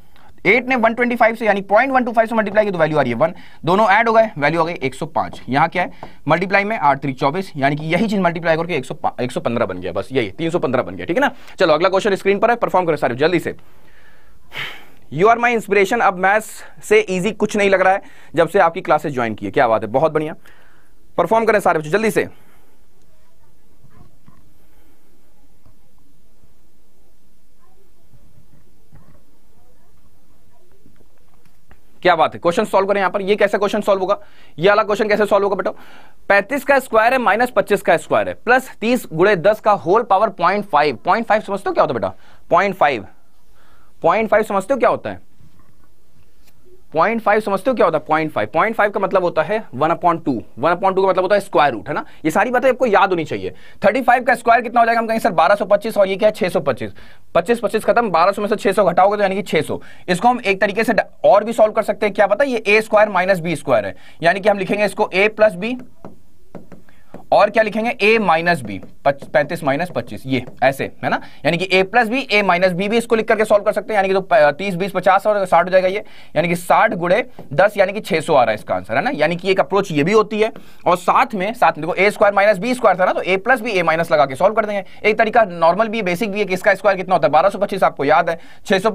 एट ने 125 से यानी 0.125 से मल्टीप्लाई की तो वैल्यू आ रही है वन दोनों ऐड हो गए वैल्यू आ गई 105 यहाँ क्या है मल्टीप्लाई में आठ थ्री चौबीस यानी कि यही चीज मल्टीप्लाई करके सौ पंद्रह बन गया बस यही 315 बन गया ठीक है ना चलो अगला क्वेश्चन स्क्रीन पर है परफॉर्म करें सारे जल्दी से यू आर माई इंस्पिरेशन अब मैथ्स से ईजी कुछ नहीं लग रहा है जब से आपकी क्लासेस ज्वाइन की है क्या बात है बहुत बढ़िया परफॉर्म करें सारे जल्दी से क्या बात है क्वेश्चन सोल्व करें यहां पर ये कैसे क्वेश्चन सोल्व होगा ये वाला क्वेश्चन कैसे सोल्व होगा बेटा पैंतीस का स्क्वायर है माइनस पच्चीस का स्क्वायर है प्लस तीस गुड़े दस का whole power point five point five समझते हो क्या होता है बेटा पॉइंट फाइव पॉइंट फाइव समझते हो क्या होता है पॉइंट फाइव समझते हो क्या होता है पॉइंट फाइव पॉइंट फाइव का मतलब होता है one point two one point two का मतलब होता है स्क्वायर रूट है ना ये सारी बातें आपको याद होनी चाहिए थर्टी फाइव का स्क्वायर कितना हो जाएगा हम कहेंगे सर बारह सौ पच्चीस और ये क्या है छह सौ पच्चीस पच्चीस पच्चीस खत्म बारह सौ में से छह सौ घटाओगे तो यानी कि छह सौ इसको हम एक तरीके से और भी सॉल्व कर सकते हैं क्या पता ये A square minus B square है यानी कि हम लिखेंगे इसको ए प्लस बी और क्या लिखेंगे ए माइनस बी पैंतीस माइनस पच्चीस ये ऐसे है ना यानी कि A plus B A minus B भी इसको लिख करके सॉल्व कर सकते हैं यानी कि तो तीस बीस पचास और साठ हो जाएगा ये यानी कि साठ गुड़े दस यानी कि छह सौ आ रहा है इसका आंसर है ना यानी कि एक अप्रोच ये भी होती है और साथ में साथ में देखो A square minus B square था ना तो A plus B A minus लगा के सॉल्व कर देंगे एक तरीका नॉर्मल भी बेसिक भी है कि इसका स्क्वायर कितना होता है बारह आपको याद है छह सौ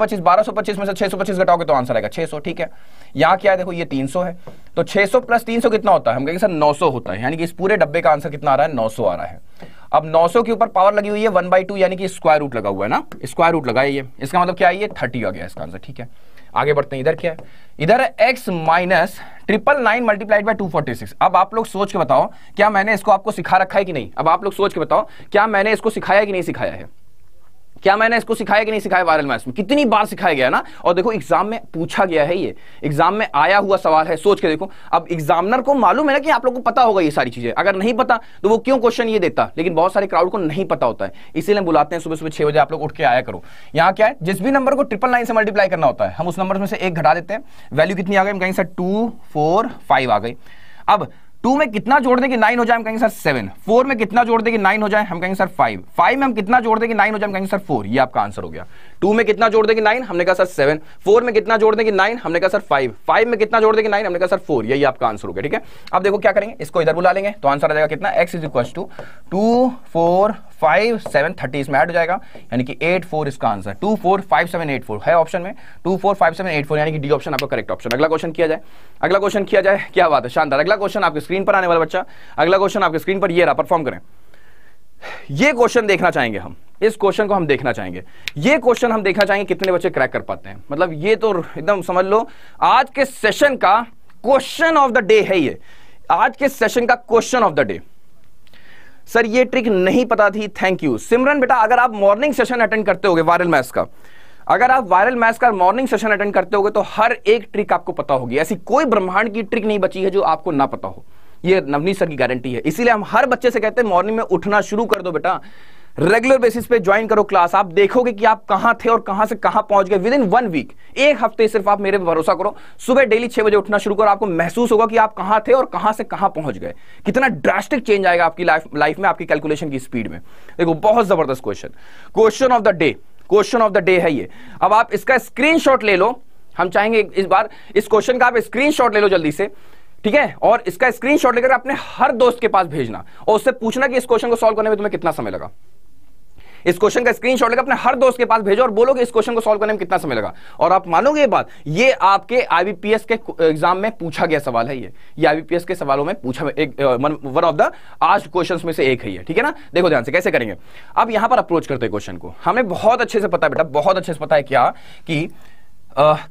पच्चीस में से छह घटाओगे तो आंसर आएगा छह ठीक है यहाँ क्या है देखो ये तीन है तो 600 प्लस 300 कितना होता है हम कहेंगे सर 900 होता है यानी कि इस पूरे डब्बे का आंसर कितना आ रहा है 900 आ रहा है अब 900 के ऊपर पावर लगी हुई है वन बाई टू यानी कि स्क्वायर रूट लगा हुआ है ना स्क्वायर रूट लगाइए ये इसका मतलब क्या है ये थर्टी आ गया इसका आंसर ठीक है आगे बढ़ते हैं इधर क्या है इधर है x minus triple nine multiplied by two forty six अब आप लोग सोच के बताओ क्या मैंने इसको आपको सिखा रखा है कि नहीं अब आप लोग सोच के बताओ क्या मैंने इसको सिखाया कि नहीं सिखाया है क्या मैंने इसको सिखाया कि नहीं सिखाया वायरल मैथ्स में कितनी बार सिखाया गया ना और देखो एग्जाम में पूछा गया है ये एग्जाम में आया हुआ सवाल है सोच के देखो अब एग्जामिनर को मालूम है ना कि आप लोग को पता होगा ये सारी चीजें अगर नहीं पता तो वो क्यों क्वेश्चन ये देता लेकिन बहुत सारे क्राउड को नहीं पता होता है इसीलिए बुलाते हैं सुबह सुबह छह बजे आप लोग उठ के आया करो यहाँ क्या है जिस भी नंबर को ट्रिपल नाइन से मल्टीप्लाई करना होता है हम उस नंबर में से एक घटा देते हैं वैल्यू कितनी आ गई कहीं सर टू फोर फाइव आ गई अब टू में कितना जोड़ देंगे नाइन हो जाए हम कहेंगे सर सेवन फोर में कितना जोड़ देंगे नाइन हो जाए हम कहेंगे सर फाइव फाइव में हम कितना जोड़ देंगे नाइन हो जाए हम कहेंगे सर फोर ये आपका आंसर हो गया टू में कितना जोड़ देंगे नाइन हमने कहा सर सेवन फोर में कितना जोड़ देंगे नाइन हमने कहा सर फाइव फाइव में कितना जोड़ देंगे नाइन हमने कहा सर फोर यही आपका आंसर हो गया ठीक है अब देखो क्या करेंगे इसको इधर बुला लेंगे तो आंसर आ जाएगा कितना X is equal to two four five seven thirty इसमें ऐड हो जाएगा यानी कि एट फोर इसका answer two four five seven eight four है ऑप्शन में two four five seven eight four यानी कि डी ऑप्शन आपका करेक्ट ऑप्शन अगला क्वेश्चन किया जाए अगला क्वेश्चन किया जाए क्या बात है शानदार अगला क्वेश्चन आपके स्क्रीन पर आने वाला बच्चा अगला क्वेश्चन आपके स्क्रीन पर ये रहा परफॉर्म करें ये क्वेश्चन देखना चाहेंगे हम इस क्वेश्चन को हम देखना चाहेंगे ये क्वेश्चन हम देखना चाहेंगे कितने बच्चे क्रैक कर पाते हैं मतलब ये तो एकदम समझ लो आज के सेशन का क्वेश्चन ऑफ द डे है ये आज के सेशन का question of the day sir ये ट्रिक नहीं पता थी थैंक यू सिमरन बेटा अगर आप मॉर्निंग सेशन अटेंड करते हो वायरल मैथ्स का अगर आप वायरल मैथ्स का मॉर्निंग सेशन अटेंड करते हो तो हर एक ट्रिक आपको पता होगी ऐसी कोई ब्रह्मांड की ट्रिक नहीं बची है जो आपको ना पता हो ये नवनीत सर की गारंटी है इसीलिए हम हर बच्चे से कहते हैं मॉर्निंग में उठना शुरू कर दो बेटा रेगुलर बेसिस पे ज्वाइन करो क्लास आप देखोगे कि आप कहां थे और कहां से कहां पहुंच गए विद इन वन वीक एक हफ्ते सिर्फ आप मेरे भरोसा करो सुबह डेली छह बजे उठना शुरू करो आपको महसूस होगा कि आप कहां थे और कहां से कहां पहुंच गए कितना ड्रास्टिक चेंज आएगा आपकी लाइफ लाइफ में आपकी कैलकुलेशन की स्पीड में देखो बहुत जबरदस्त question question of the day question of the day है ये अब आप इसका स्क्रीन ले लो हम चाहेंगे इस बार इस क्वेश्चन का आप स्क्रीन ले लो जल्दी से ठीक है और इसका स्क्रीनशॉट लेकर अपने हर दोस्त के पास भेजना और उससे पूछना कि इस क्वेश्चन को सॉल्व करने में तुम्हें कितना समय लगा इस क्वेश्चन का स्क्रीनशॉट लेकर अपने हर दोस्त के पास भेजो और बोलो कि इस क्वेश्चन को सॉल्व करने में कितना समय लगा और आप मानोगे ये बात ये आपके आईबीपीएस के एग्जाम में पूछा गया सवाल है ये ये आईबीपीएस के सवालों में पूछा एक वन ऑफ द आज क्वेश्चंस में से एक है ये ठीक है ना देखो ध्यान से कैसे करेंगे अब यहां पर अप्रोच करते हैं क्वेश्चन को हमें बहुत अच्छे से पता है बेटा बहुत अच्छे से पता है क्या कि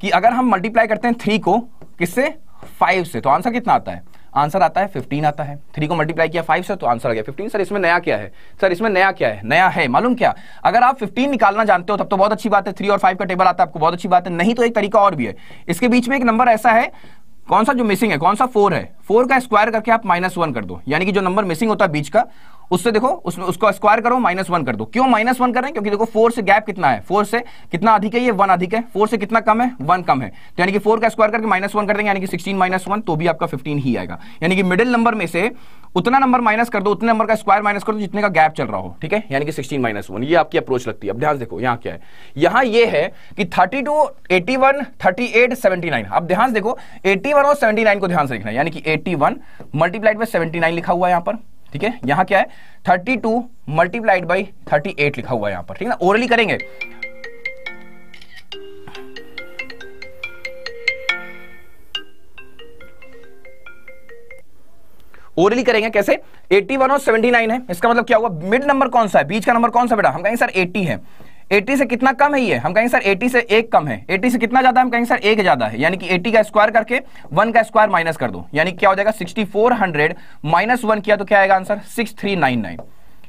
कि अगर हम मल्टीप्लाई करते हैं थ्री को किससे फाइव से तो आंसर कितना आता है आंसर आता है फिफ्टीन आता है थ्री को मल्टीप्लाई किया फाइव से तो आंसर आ गया फिफ्टीन सर इसमें नया क्या है सर इसमें नया क्या है नया है मालूम क्या अगर आप फिफ्टीन निकालना जानते हो तब तो बहुत अच्छी बात है थ्री और फाइव का टेबल आता है आपको बहुत अच्छी बात है नहीं तो एक तरीका और भी है इसके बीच में एक नंबर ऐसा है कौन सा जो मिसिंग है कौन सा फोर है फोर का स्क्वायर करके आप माइनस वन कर दो यानी कि जो नंबर मिसिंग होता है बीच का उससे देखो उसमें उसको स्क्वायर करो माइनस वन कर दो क्यों माइनस वन करें क्योंकि देखो फोर से गैप कितना है फोर से कितना अधिक है ये वन अधिक है फोर से कितना कम है वन कम है तो यानी कि फोर का स्क्वायर करके माइनस वन कर देंगे यानी कि सिक्सटीन माइनस वन तो भी आपका फिफ्टीन ही आएगा यानी कि मिडिल नंबर में से उतना नंबर माइनस कर दो उतने नंबर का स्क्वायर माइनस कर दो जितने का गैप चल रहा हो ठीक है यानी कि सिक्सटीन माइनस वन ये आपकी अप्रोच लगती है अब ध्यान देखो यहाँ क्या है यहाँ ये है कि thirty two eighty one thirty eight seventy nine अब ध्यान देखो एटी वन और सेवेंटी नाइन को ध्यान से लिखना यानी कि एटी वन मल्टीप्लाइड में सेवेंटी नाइन लिखा हुआ है यहाँ पर ठीक है यहां क्या है thirty two multiplied by thirty eight लिखा हुआ है यहां पर ठीक है ना ओरली करेंगे ओरली करेंगे कैसे 81 और 79 है इसका मतलब क्या हुआ मिड नंबर कौन सा है बीच का नंबर कौन सा बेटा हम कहेंगे सर 80 है 80 से कितना कम है ये हम कहेंगे सर 80 से एक कम है 80 से कितना ज्यादा हम कहेंगे सर एक ज्यादा है यानी कि 80 का स्क्वायर करके 1 का स्क्वायर माइनस कर दो यानी क्या हो जाएगा 6400 माइनस 1 किया तो क्या आएगा आंसर 6399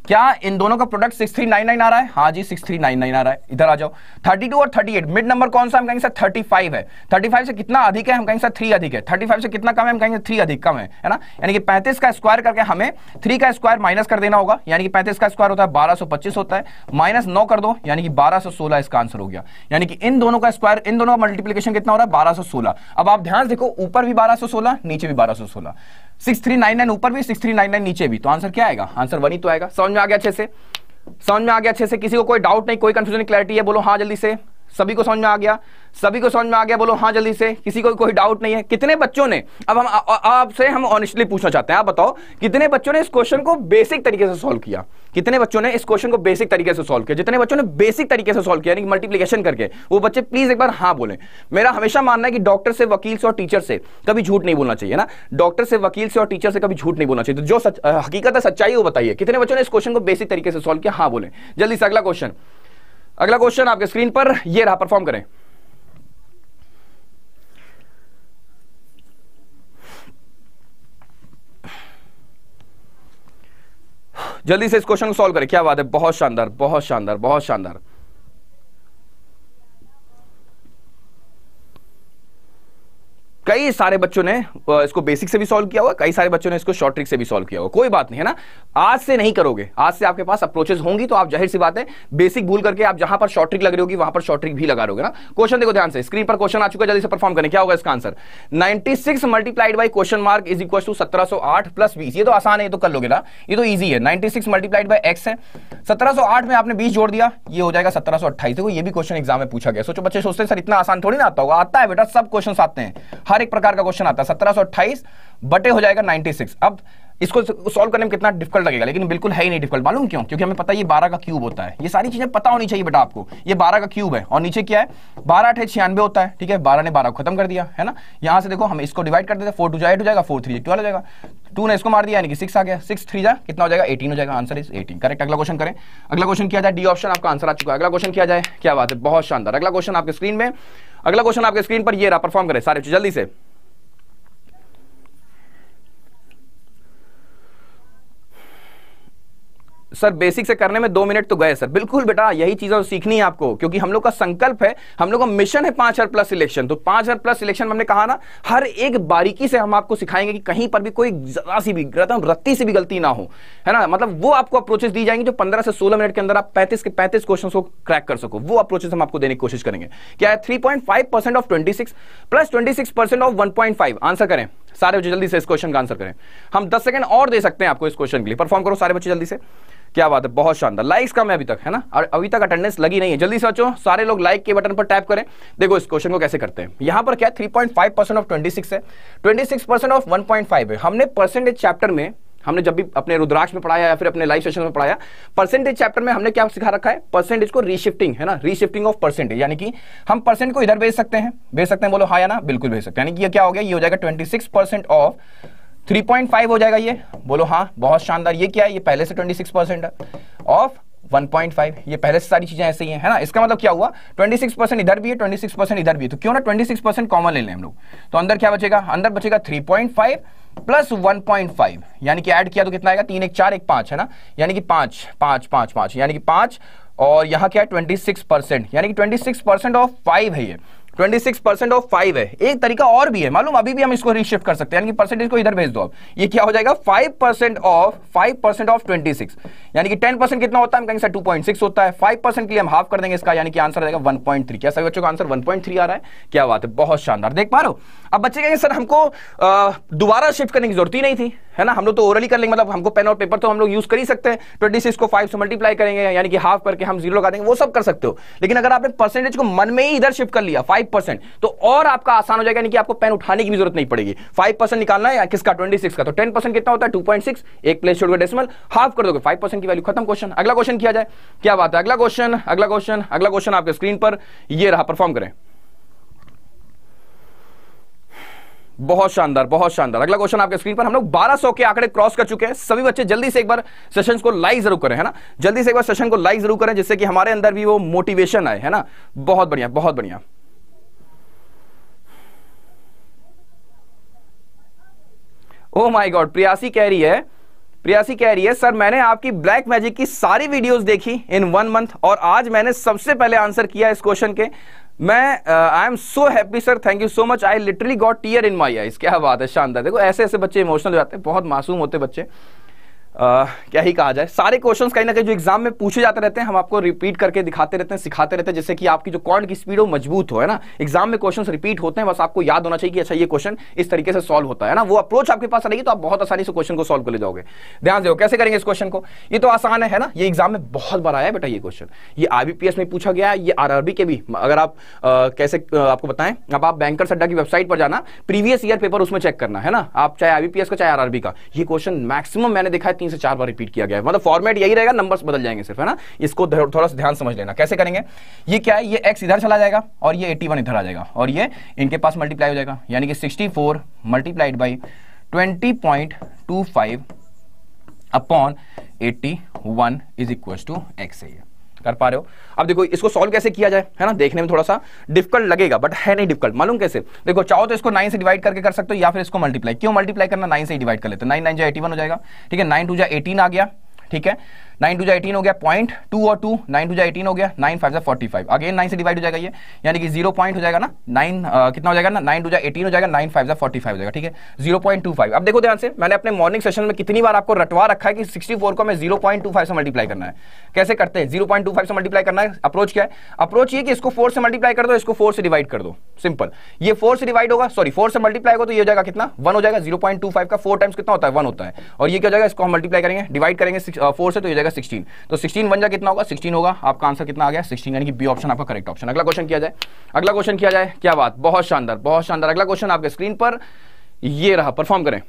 क्या इन दोनों का प्रोडक्ट 6399 आ रहा है हाँ जी 6399 आ रहा है इधर आ जाओ 32 और 38 मिड नंबर कौन सा हम कहेंगे सर 35 है 35 से कितना अधिक है हम कहेंगे सर 3 अधिक है 35 से कितना कम है हम कहेंगे 3 अधिक कम है है ना यानी कि 35 का स्क्वायर करके हमें 3 का स्क्वायर माइनस कर देना होगा यानी कि पैंतीस का स्क्वायर होता है 1225 होता है माइनस नौ कर दो यानी कि 1216 इसका आंसर हो गया यानी कि इन दोनों का स्क्वायर इन दोनों का मल्टीप्लीकेशन कितना हो रहा है 1216 अब आप ध्यान देखो ऊपर भी 1216 नीचे भी 1216 सिक्स थ्री नाइन नाइन ऊपर भी सिक्स थ्री नाइन नाइन नीचे भी तो आंसर क्या आएगा आंसर वन ही तो आएगा समझ में आ गया अच्छे से समझ में आ गया अच्छे से किसी को कोई डाउट नहीं कोई कंफ्यूजन क्लैरिटी है बोलो हाँ जल्दी से सभी को समझ में आ गया सभी को समझ में आ गया बोलो हाँ जल्दी से किसी को कोई डाउट नहीं है कितने बच्चों ने अब हम आपसे हम ऑनेस्टली पूछना चाहते हैं आप बताओ कितने बच्चों ने इस क्वेश्चन को बेसिक तरीके से सॉल्व किया कितने बच्चों ने इस क्वेश्चन को बेसिक तरीके से सॉल्व किया जितने बच्चों ने बेसिक तरीके से सॉल्व किया मल्टीप्लीकेशन करके वो बच्चे प्लीज एक बार हाँ बोले मेरा हमेशा मानना है कि डॉक्टर से वकील से और टीचर से कभी झूठ नहीं बोलना चाहिए ना डॉक्टर से वकील से और टीचर से कभी झूठ नहीं बोलना चाहिए तो जो हकीकत है सच्चाई वो बताइए कितने बच्चों ने इस क्वेश्चन को बेसिक तरीके से सोल्व किया हाँ बोले जल्दी से अगला क्वेश्चन अगला क्वेश्चन आपके स्क्रीन पर यह रहा परफॉर्म करें जल्दी से इस क्वेश्चन को सॉल्व करें क्या बात है बहुत शानदार बहुत शानदार बहुत शानदार कई सारे बच्चों ने इसको बेसिक से भी सॉल्व किया हुआ कई सारे बच्चों ने इसको शॉर्ट ट्रिक से भी सॉल्व किया हुआ कोई बात नहीं है ना आज से नहीं करोगे आज से आपके पास अप्रोचेस होंगी तो आप जाहिर सी बात है बेसिक भूल करके आप जहां पर शॉर्ट ट्रिक लग रही होगी वहां पर शॉर्ट ट्रिक भी लगा रहोगे ना क्वेश्चन देखो ध्यान से स्क्रीन पर क्वेश्चन आ चुका है जल्दी से परफॉर्म करें क्या होगा इसका answer ninety six multiplied by question mark is equal to सत्रह सौ आठ प्लस बीस ये तो आसान है तो कर लोगे ना ये तो ईजी है ninety six multiplied by X है सत्रह सौ आठ में आपने बीस जोड़ दिया ये हो जाएगा सत्रह सौ अट्ठाईस देखो ये भी क्वेश्चन एग्जाम में पूछा गया सोचो बच्चे सोचते हैं सर इतना आसान थोड़ी ना आता होगा आता है बेटा सब क्वेश्चन आते हैं हर एक प्रकार का क्वेश्चन आता है सत्रह बटे हो जाएगा 96 अब इसको सॉल्व करने में कितना डिफिकल्ट लगेगा लेकिन बिल्कुल है ही नहीं डिफिकल्ट मालूम क्यों क्योंकि हमें पता है ये बारह का क्यूब होता है ये सारी चीजें पता होनी चाहिए बेटा आपको ये बारह का क्यूब है और नीचे क्या है बारह अठे छियानवे होता है ठीक है बारह ने बारह खत्म कर दिया है ना यहाँ से देखो हम इसको डिवाइड कर देते फोर टू जाए हो जाएगा फोर थ्री ट्वेल्व हो जाएगा टू ने इसको मार दिया यानी कि सिक्स आ गया सिक्स थ्री जा कितना हो जाएगा एटीन हो जाएगा आंसर इज एटीन करेक्ट अगला क्वेश्चन करें अगला क्वेश्चन किया जाए डी ऑप्शन आपका आंसर आ चुका है अगला क्वेश्चन किया जाए क्या बात है बहुत शानदार अगला क्वेश्चन आपके स्क्रीन में अगला क्वेश्चन आपके स्क्रीन पर ये रहा परफॉर्म करें सारे जल्दी से सर बेसिक से करने में दो मिनट तो गए सर बिल्कुल बेटा यही चीज सीखनी है आपको क्योंकि हम लोग का संकल्प है हम लोग का मिशन है पांच हजार प्लस सिलेक्शन तो पांच हजार प्लस सिलेक्शन हमने कहा ना हर एक बारीकी से हम आपको सिखाएंगे कि कहीं पर भी कोई जरा सी भी रतम रत्ती से भी गलती ना हो है ना मतलब वो आपको अप्रोचेस दी जाएंगे जो पंद्रह से सोलह मिनट के अंदर आप पैंतीस के पैंतीस क्वेश्चन को क्रैक कर सको वो अप्रोचेस हम आपको देने की कोशिश करेंगे क्या है three of twenty plus twenty of one answer करें सारे बच्चे जल्दी से इस क्वेश्चन का आंसर करें हम दस सेकंड और दे सकते हैं आपको इस क्वेश्चन के लिए परफॉर्म करो सारे बच्चे जल्दी से क्या बात है बहुत शानदार लाइक्स कम है अभी तक है ना और अभी तक अटेंडेंस लगी नहीं है जल्दी सोचो सारे लोग लाइक के बटन पर टैप करें देखो इस क्वेश्चन को कैसे करते हैं यहां पर क्या three point five percent of twenty six है twenty six percent of one point five है हमने परसेंटेज चैप्टर में हमने जब भी अपने रुद्राक्ष में पढ़ाया या फिर अपने लाइव सेशन में पढ़ाया परसेंटेज चैप्टर में हमने क्या सिखा रखा है परसेंटेज को रीशिफ्टिंग है ना रीशिफ्टिंग ऑफ परसेंटेज यानी कि हम परसेंट को इधर भेज सकते हैं भेज सकते हैं बोलो हाँ या ना बिल्कुल भेज सकते हैं यानी कि ये क्या हो गया ये हो जाएगा ट्वेंटी सिक्स परसेंट ऑफ 3.5 हो जाएगा ये बोलो हाँ बहुत शानदार ये क्या है ये पहले से 26 परसेंट ऑफ 1.5 ये पहले से सारी चीजें ऐसे ही हैं है ना इसका मतलब क्या हुआ 26 परसेंट इधर भी है 26 परसेंट इधर भी है तो क्यों ना 26 परसेंट कॉमन ले लें हम लोग तो अंदर क्या बचेगा अंदर बचेगा 3.5 प्लस 1.5 यानी कि ऐड किया तो कितना आएगा तीन एक चार एक पाँच है ना यानी कि पाँच पाँच पाँच पाँच यानी कि पाँच और यहाँ क्या है सिक्स परसेंट यानी कि सिक्स परसेंट ऑफ फाइव है ये 26 ऑफ फाइव है एक तरीका और भी है मालूम अभी भी हम इसको रीशिफ्ट कर सकते हैं यानी कि परसेंटेज को इधर भेज दो आप ये क्या हो जाएगा 5 percent of five percent of 26 यानी कि 10 परसेंट कितना होता है हम कहेंगे सर 2.6 होता है 5 परसेंट के लिए हम हाफ कर देंगे इसका यानी कि आंसर आएगा 1.3 क्या सभी बच्चों का आंसर 1.3 आ रहा है क्या बात है बहुत शानदार देख पा रहे हो अब बच्चे कहेंगे सर हमको दोबारा शिफ्ट करने की जरूरत ही नहीं थी है ना हम लोग तो ओरली कर लेंगे मतलब हमको पेन और पेपर तो हम लोग यूज कर ही सकते हैं ट्वेंटी सिक्स को फाइव से मल्टीप्लाई करेंगे यानी कि हाफ करके हम जीरो लगा देंगे वो सब कर सकते हो लेकिन अगर आपने परसेंटेज को मन में ही इधर शिफ्ट कर लिया फाइव परसेंट तो और आपका आसान हो जाएगा यानी कि आपको पेन उठाने की भी जरूरत नहीं पड़ेगी फाइव परसेंट निकालना है किसका ट्वेंटी सिक्स का तो टेन परसेंट कितना होता है टू पॉइंट सिक्स एक प्लेस छोड़कर डेसिमल हाफ कर दोगे फाइव परसेंट की वैल्यू खत्म क्वेश्चन अगला क्वेश्चन किया जाए क्या बात है अगला क्वेश्चन अगला क्वेश्चन अगला क्वेश्चन आपके स्क्रीन पर यह रहा परफॉर्म करें बहुत शानदार बहुत शानदार अगला क्वेश्चन आपके स्क्रीन पर हम लोग 1200 के आंकड़े क्रॉस कर चुके हैं सभी बच्चे जल्दी से एक बार सेशन को लाइक जरूर करें है ना जल्दी से एक बार सेशन को लाइक जरूर करें जिससे कि हमारे अंदर भी वो मोटिवेशन आए है ना बहुत बढ़िया बहुत बढ़िया ओ माय गॉड प्रियासी कह रही है प्रियासी कह रही है सर मैंने आपकी ब्लैक मैजिक की सारी वीडियोस देखी इन वन मंथ और आज मैंने सबसे पहले आंसर किया इस क्वेश्चन के मैं I am so happy sir thank you so much I literally got tear in my eyes क्या बात है शानदार देखो ऐसे ऐसे बच्चे इमोशनल हो जाते हैं बहुत मासूम होते बच्चे आ, क्या ही कहा जाए सारे क्वेश्चंस कहीं ना कहीं जो एग्जाम में पूछे जाते रहते हैं हम आपको रिपीट करके दिखाते रहते हैं सिखाते रहते हैं जैसे कि आपकी जो कॉर्ड की स्पीड हो मजबूत हो है ना एग्जाम में क्वेश्चंस रिपीट होते हैं बस आपको याद होना चाहिए कि अच्छा ये क्वेश्चन इस तरीके से सॉल्व होता है ना वो अप्रोच आपके पास रहेगी तो आप बहुत आसानी से क्वेश्चन को सॉल्व कर ले जाओगे ध्यान दो कैसे करेंगे इस क्वेश्चन को ये तो आसान है ना ये एग्जाम में बहुत बार आया बेटा ये क्वेश्चन ये आरबीपीएस में पूछा गया ये आरआरबी के भी अगर आप कैसे आपको बताएं अब आप बैंकर अड्डा की वेबसाइट पर जाना प्रीवियस ईयर पेपर उसमें चेक करना है ना आप चाहे आरबीपीएस का चाहे आरआरबी का ये क्वेश्चन मैक्सिमम मैंने देखा है तीन से चार बार रिपीट किया गया है मतलब फॉर्मेट यही रहेगा नंबर्स बदल जाएंगे सिर्फ है ना इसको थोड़ा सा ध्यान समझ लेना कैसे करेंगे ये क्या है ये एक्स इधर चला जाएगा और ये एट्टी इधर आ जाएगा और ये इनके पास मल्टीप्लाई हो जाएगा यानी कि sixty four multiplied by twenty point two five upon eighty one is equal to X है ये कर पा रहे हो अब देखो इसको सॉल्व कैसे किया जाए है ना देखने में थोड़ा सा डिफिकल्ट लगेगा बट है नहीं डिफिकल्ट मालूम कैसे देखो चाहो तो इसको नाइन से डिवाइड करके कर सकते हो या फिर इसको मल्टीप्लाई क्यों मल्टीप्लाई करना नाइन से डिवाइड कर लेते नाइन नाइन जो एटी हो जाएगा ठीक है नाइन टू जो एटीन आ गया ठीक है नाइन टू जा एटीन हो गया पॉइंट टू और टू नाइन टू जो एटीन हो गया नाइन फाइव जा फोर्टी फाइव अगेन नाइन से डिवाइड हो जाएगा ये यानी कि जीरो पॉइंट हो जाएगा ना नाइन कितना हो जाएगा ना नाइन टू जा एटीन हो जाएगा नाइन फाइव जा फोर्टी फाइव हो जाएगा ठीक है जीरो पॉइंट टू फाइव अब देखो ध्यान से मैंने अपने मॉर्निंग सेशन में कितनी बार आपको रटवा रखा है कि सिक्सटी फोर को हमें जीरो पॉइंट टू फाइव से मल्टीप्लाई करना है कैसे करते हैं जीरो पॉइंट टू फाइव से मल्टीप्लाई करना है अप्रोच क्या है अप्रोच ये कि इसको फोर से मल्टीप्लाई कर दो इसको फोर से डिवाइड कर दो सिंपल ये फोर से डिवाइड होगा सॉरी फोर से मल्टीप्लाई होगा तो ये जाएगा कितना वन हो जाएगा जीरो पॉइंट टू फाइव का फोर टाइम्स कितना होता है वन होता है और ये क्या हो जाएगा इसको हम मल्टीप्लाई करेंगे डिवाइड करेंगे फोर से तो ये जाएगा जाएगा सिक्सटीन तो सिक्सटीन बन जा कितना होगा सिक्सटीन होगा आपका आंसर कितना आ गया सिक्सटीन यानी कि बी ऑप्शन आपका करेक्ट ऑप्शन अगला क्वेश्चन किया जाए अगला क्वेश्चन किया जाए क्या बात बहुत शानदार बहुत शानदार अगला क्वेश्चन आपके स्क्रीन पर ये रहा परफॉर्म करें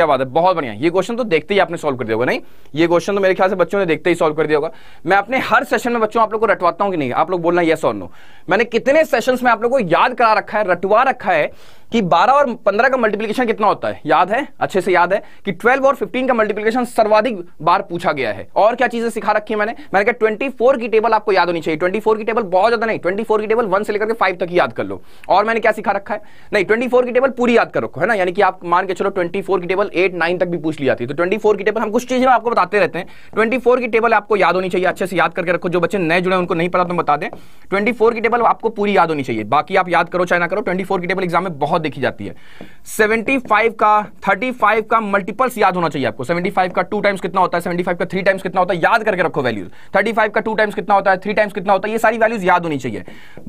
क्या बात है बहुत बढ़िया ये क्वेश्चन तो देखते ही आपने सॉल्व कर दिया होगा नहीं ये क्वेश्चन तो मेरे ख्याल से बच्चों ने देखते ही सॉल्व कर दिया होगा मैं अपने हर सेशन में बच्चों आप लोग को रटवाता हूँ कि नहीं आप लोग बोलना यस और नो मैंने कितने सेशन में आप लोग को याद करा रखा है रटवा रखा है कि 12 और 15 का मल्टीप्लीकेशन कितना होता है याद है अच्छे से याद है कि 12 और 15 का मल्टीप्लिकेशन सर्वाधिक बार पूछा गया है और क्या चीजें सिखा रखी है मैंने मैंने कहा 24 की टेबल आपको याद होनी चाहिए 24 की टेबल बहुत ज्यादा नहीं 24 की टेबल वन से लेकर के फाइव तक याद कर लो और मैंने क्या सिखा रखा है नहीं ट्वेंटी की टेबल पूरी याद कर रखो है ना यानी कि आप मान के चलो ट्वेंटी की टेबल एट नाइन तक भी पूछ लिया थी तो ट्वेंटी की टेबल हम कुछ चीजें आपको बताते रहते हैं ट्वेंटी की टेबल आपको याद होनी चाहिए अच्छे से याद करके रखो जो बच्चे नए जुड़े उनको नहीं पता तो बता दें ट्वेंटी की टेबल आपको पूरी याद होनी चाहिए बाकी आप याद करो चाहे ना करो ट्वेंटी की टेबल एग्जाम में बहुत बहुत देखी जाती है 75 का 35 का मल्टीपल्स याद होना चाहिए आपको 75 का टू टाइम्स कितना होता है 75 का थ्री टाइम्स कितना होता है याद करके रखो वैल्यूज 35 का टू टाइम्स कितना होता है थ्री टाइम्स कितना होता है ये सारी वैल्यूज याद होनी चाहिए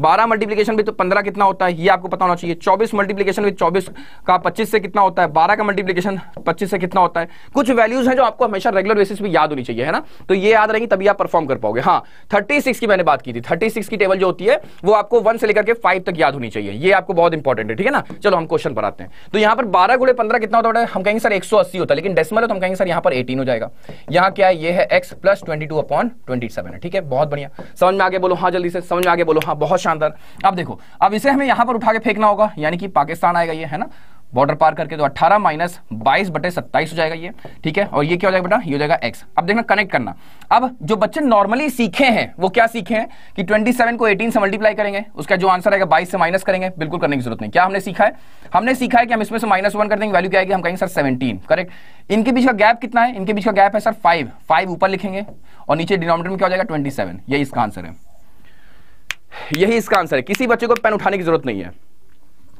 12 मल्टीप्लीकेशन भी तो 15 कितना होता है ये आपको पता होना चाहिए 24 मल्टीप्लीकेशन भी 24 का 25 से कितना होता है 12 का मल्टीप्लीकेशन 25 से कितना होता है कुछ वैल्यूज है जो आपको हमेशा रेगुलर बेसिस पर याद होनी चाहिए है ना तो ये याद रहेंगी तभी आप परफॉर्म कर पाओगे हाँ थर्टी की मैंने बात की थी थर्टी की टेबल जो होती है वो आपको वन से लेकर के फाइव तक याद होनी चाहिए ये आपको बहुत इंपॉर्टेंट है ठीक है ना चलो हम क्वेश्चन पर आते हैं तो यहाँ पर बारह गुड़े पंद्रह कितना होता है हम कहेंगे सर एक सौ अस्सी होता है लेकिन डेसिमल है तो हम कहेंगे सर यहाँ पर एटीन हो जाएगा यहाँ क्या है ये है X plus twenty two upon twenty seven है ठीक है बहुत बढ़िया समझ में आगे बोलो हाँ जल्दी से समझ में आगे बोलो हाँ बहुत शानदार अब देखो अब इसे हमें यहाँ पर उठा के फेंकना होगा यानी कि पाकिस्तान आएगा ये है ना बॉर्डर पार करके तो 18 माइनस बाईस बटे सत्ताईस हो जाएगा ये ठीक है और ये क्या हो जाएगा बेटा ये हो जाएगा x अब देखना कनेक्ट करना अब जो बच्चे नॉर्मली सीखे हैं वो क्या सीखे हैं कि 27 को 18 से मल्टीप्लाई करेंगे उसका जो आंसर आएगा 22 से माइनस करेंगे बिल्कुल करने की जरूरत नहीं क्या हमने सीखा है हमने सीखा है कि हम इसमें से माइनस वन कर देंगे वैल्यू क्या आएगी हम कहेंगे सर सेवनटीन करेक्ट इनके बीच का गैप कितना है इनके बीच का गैप है सर फाइव फाइव ऊपर लिखेंगे और नीचे डिनोमिनेटर में क्या हो जाएगा ट्वेंटी यही इसका आंसर है यही इसका आंसर है किसी बच्चे को पेन उठाने की जरूरत नहीं है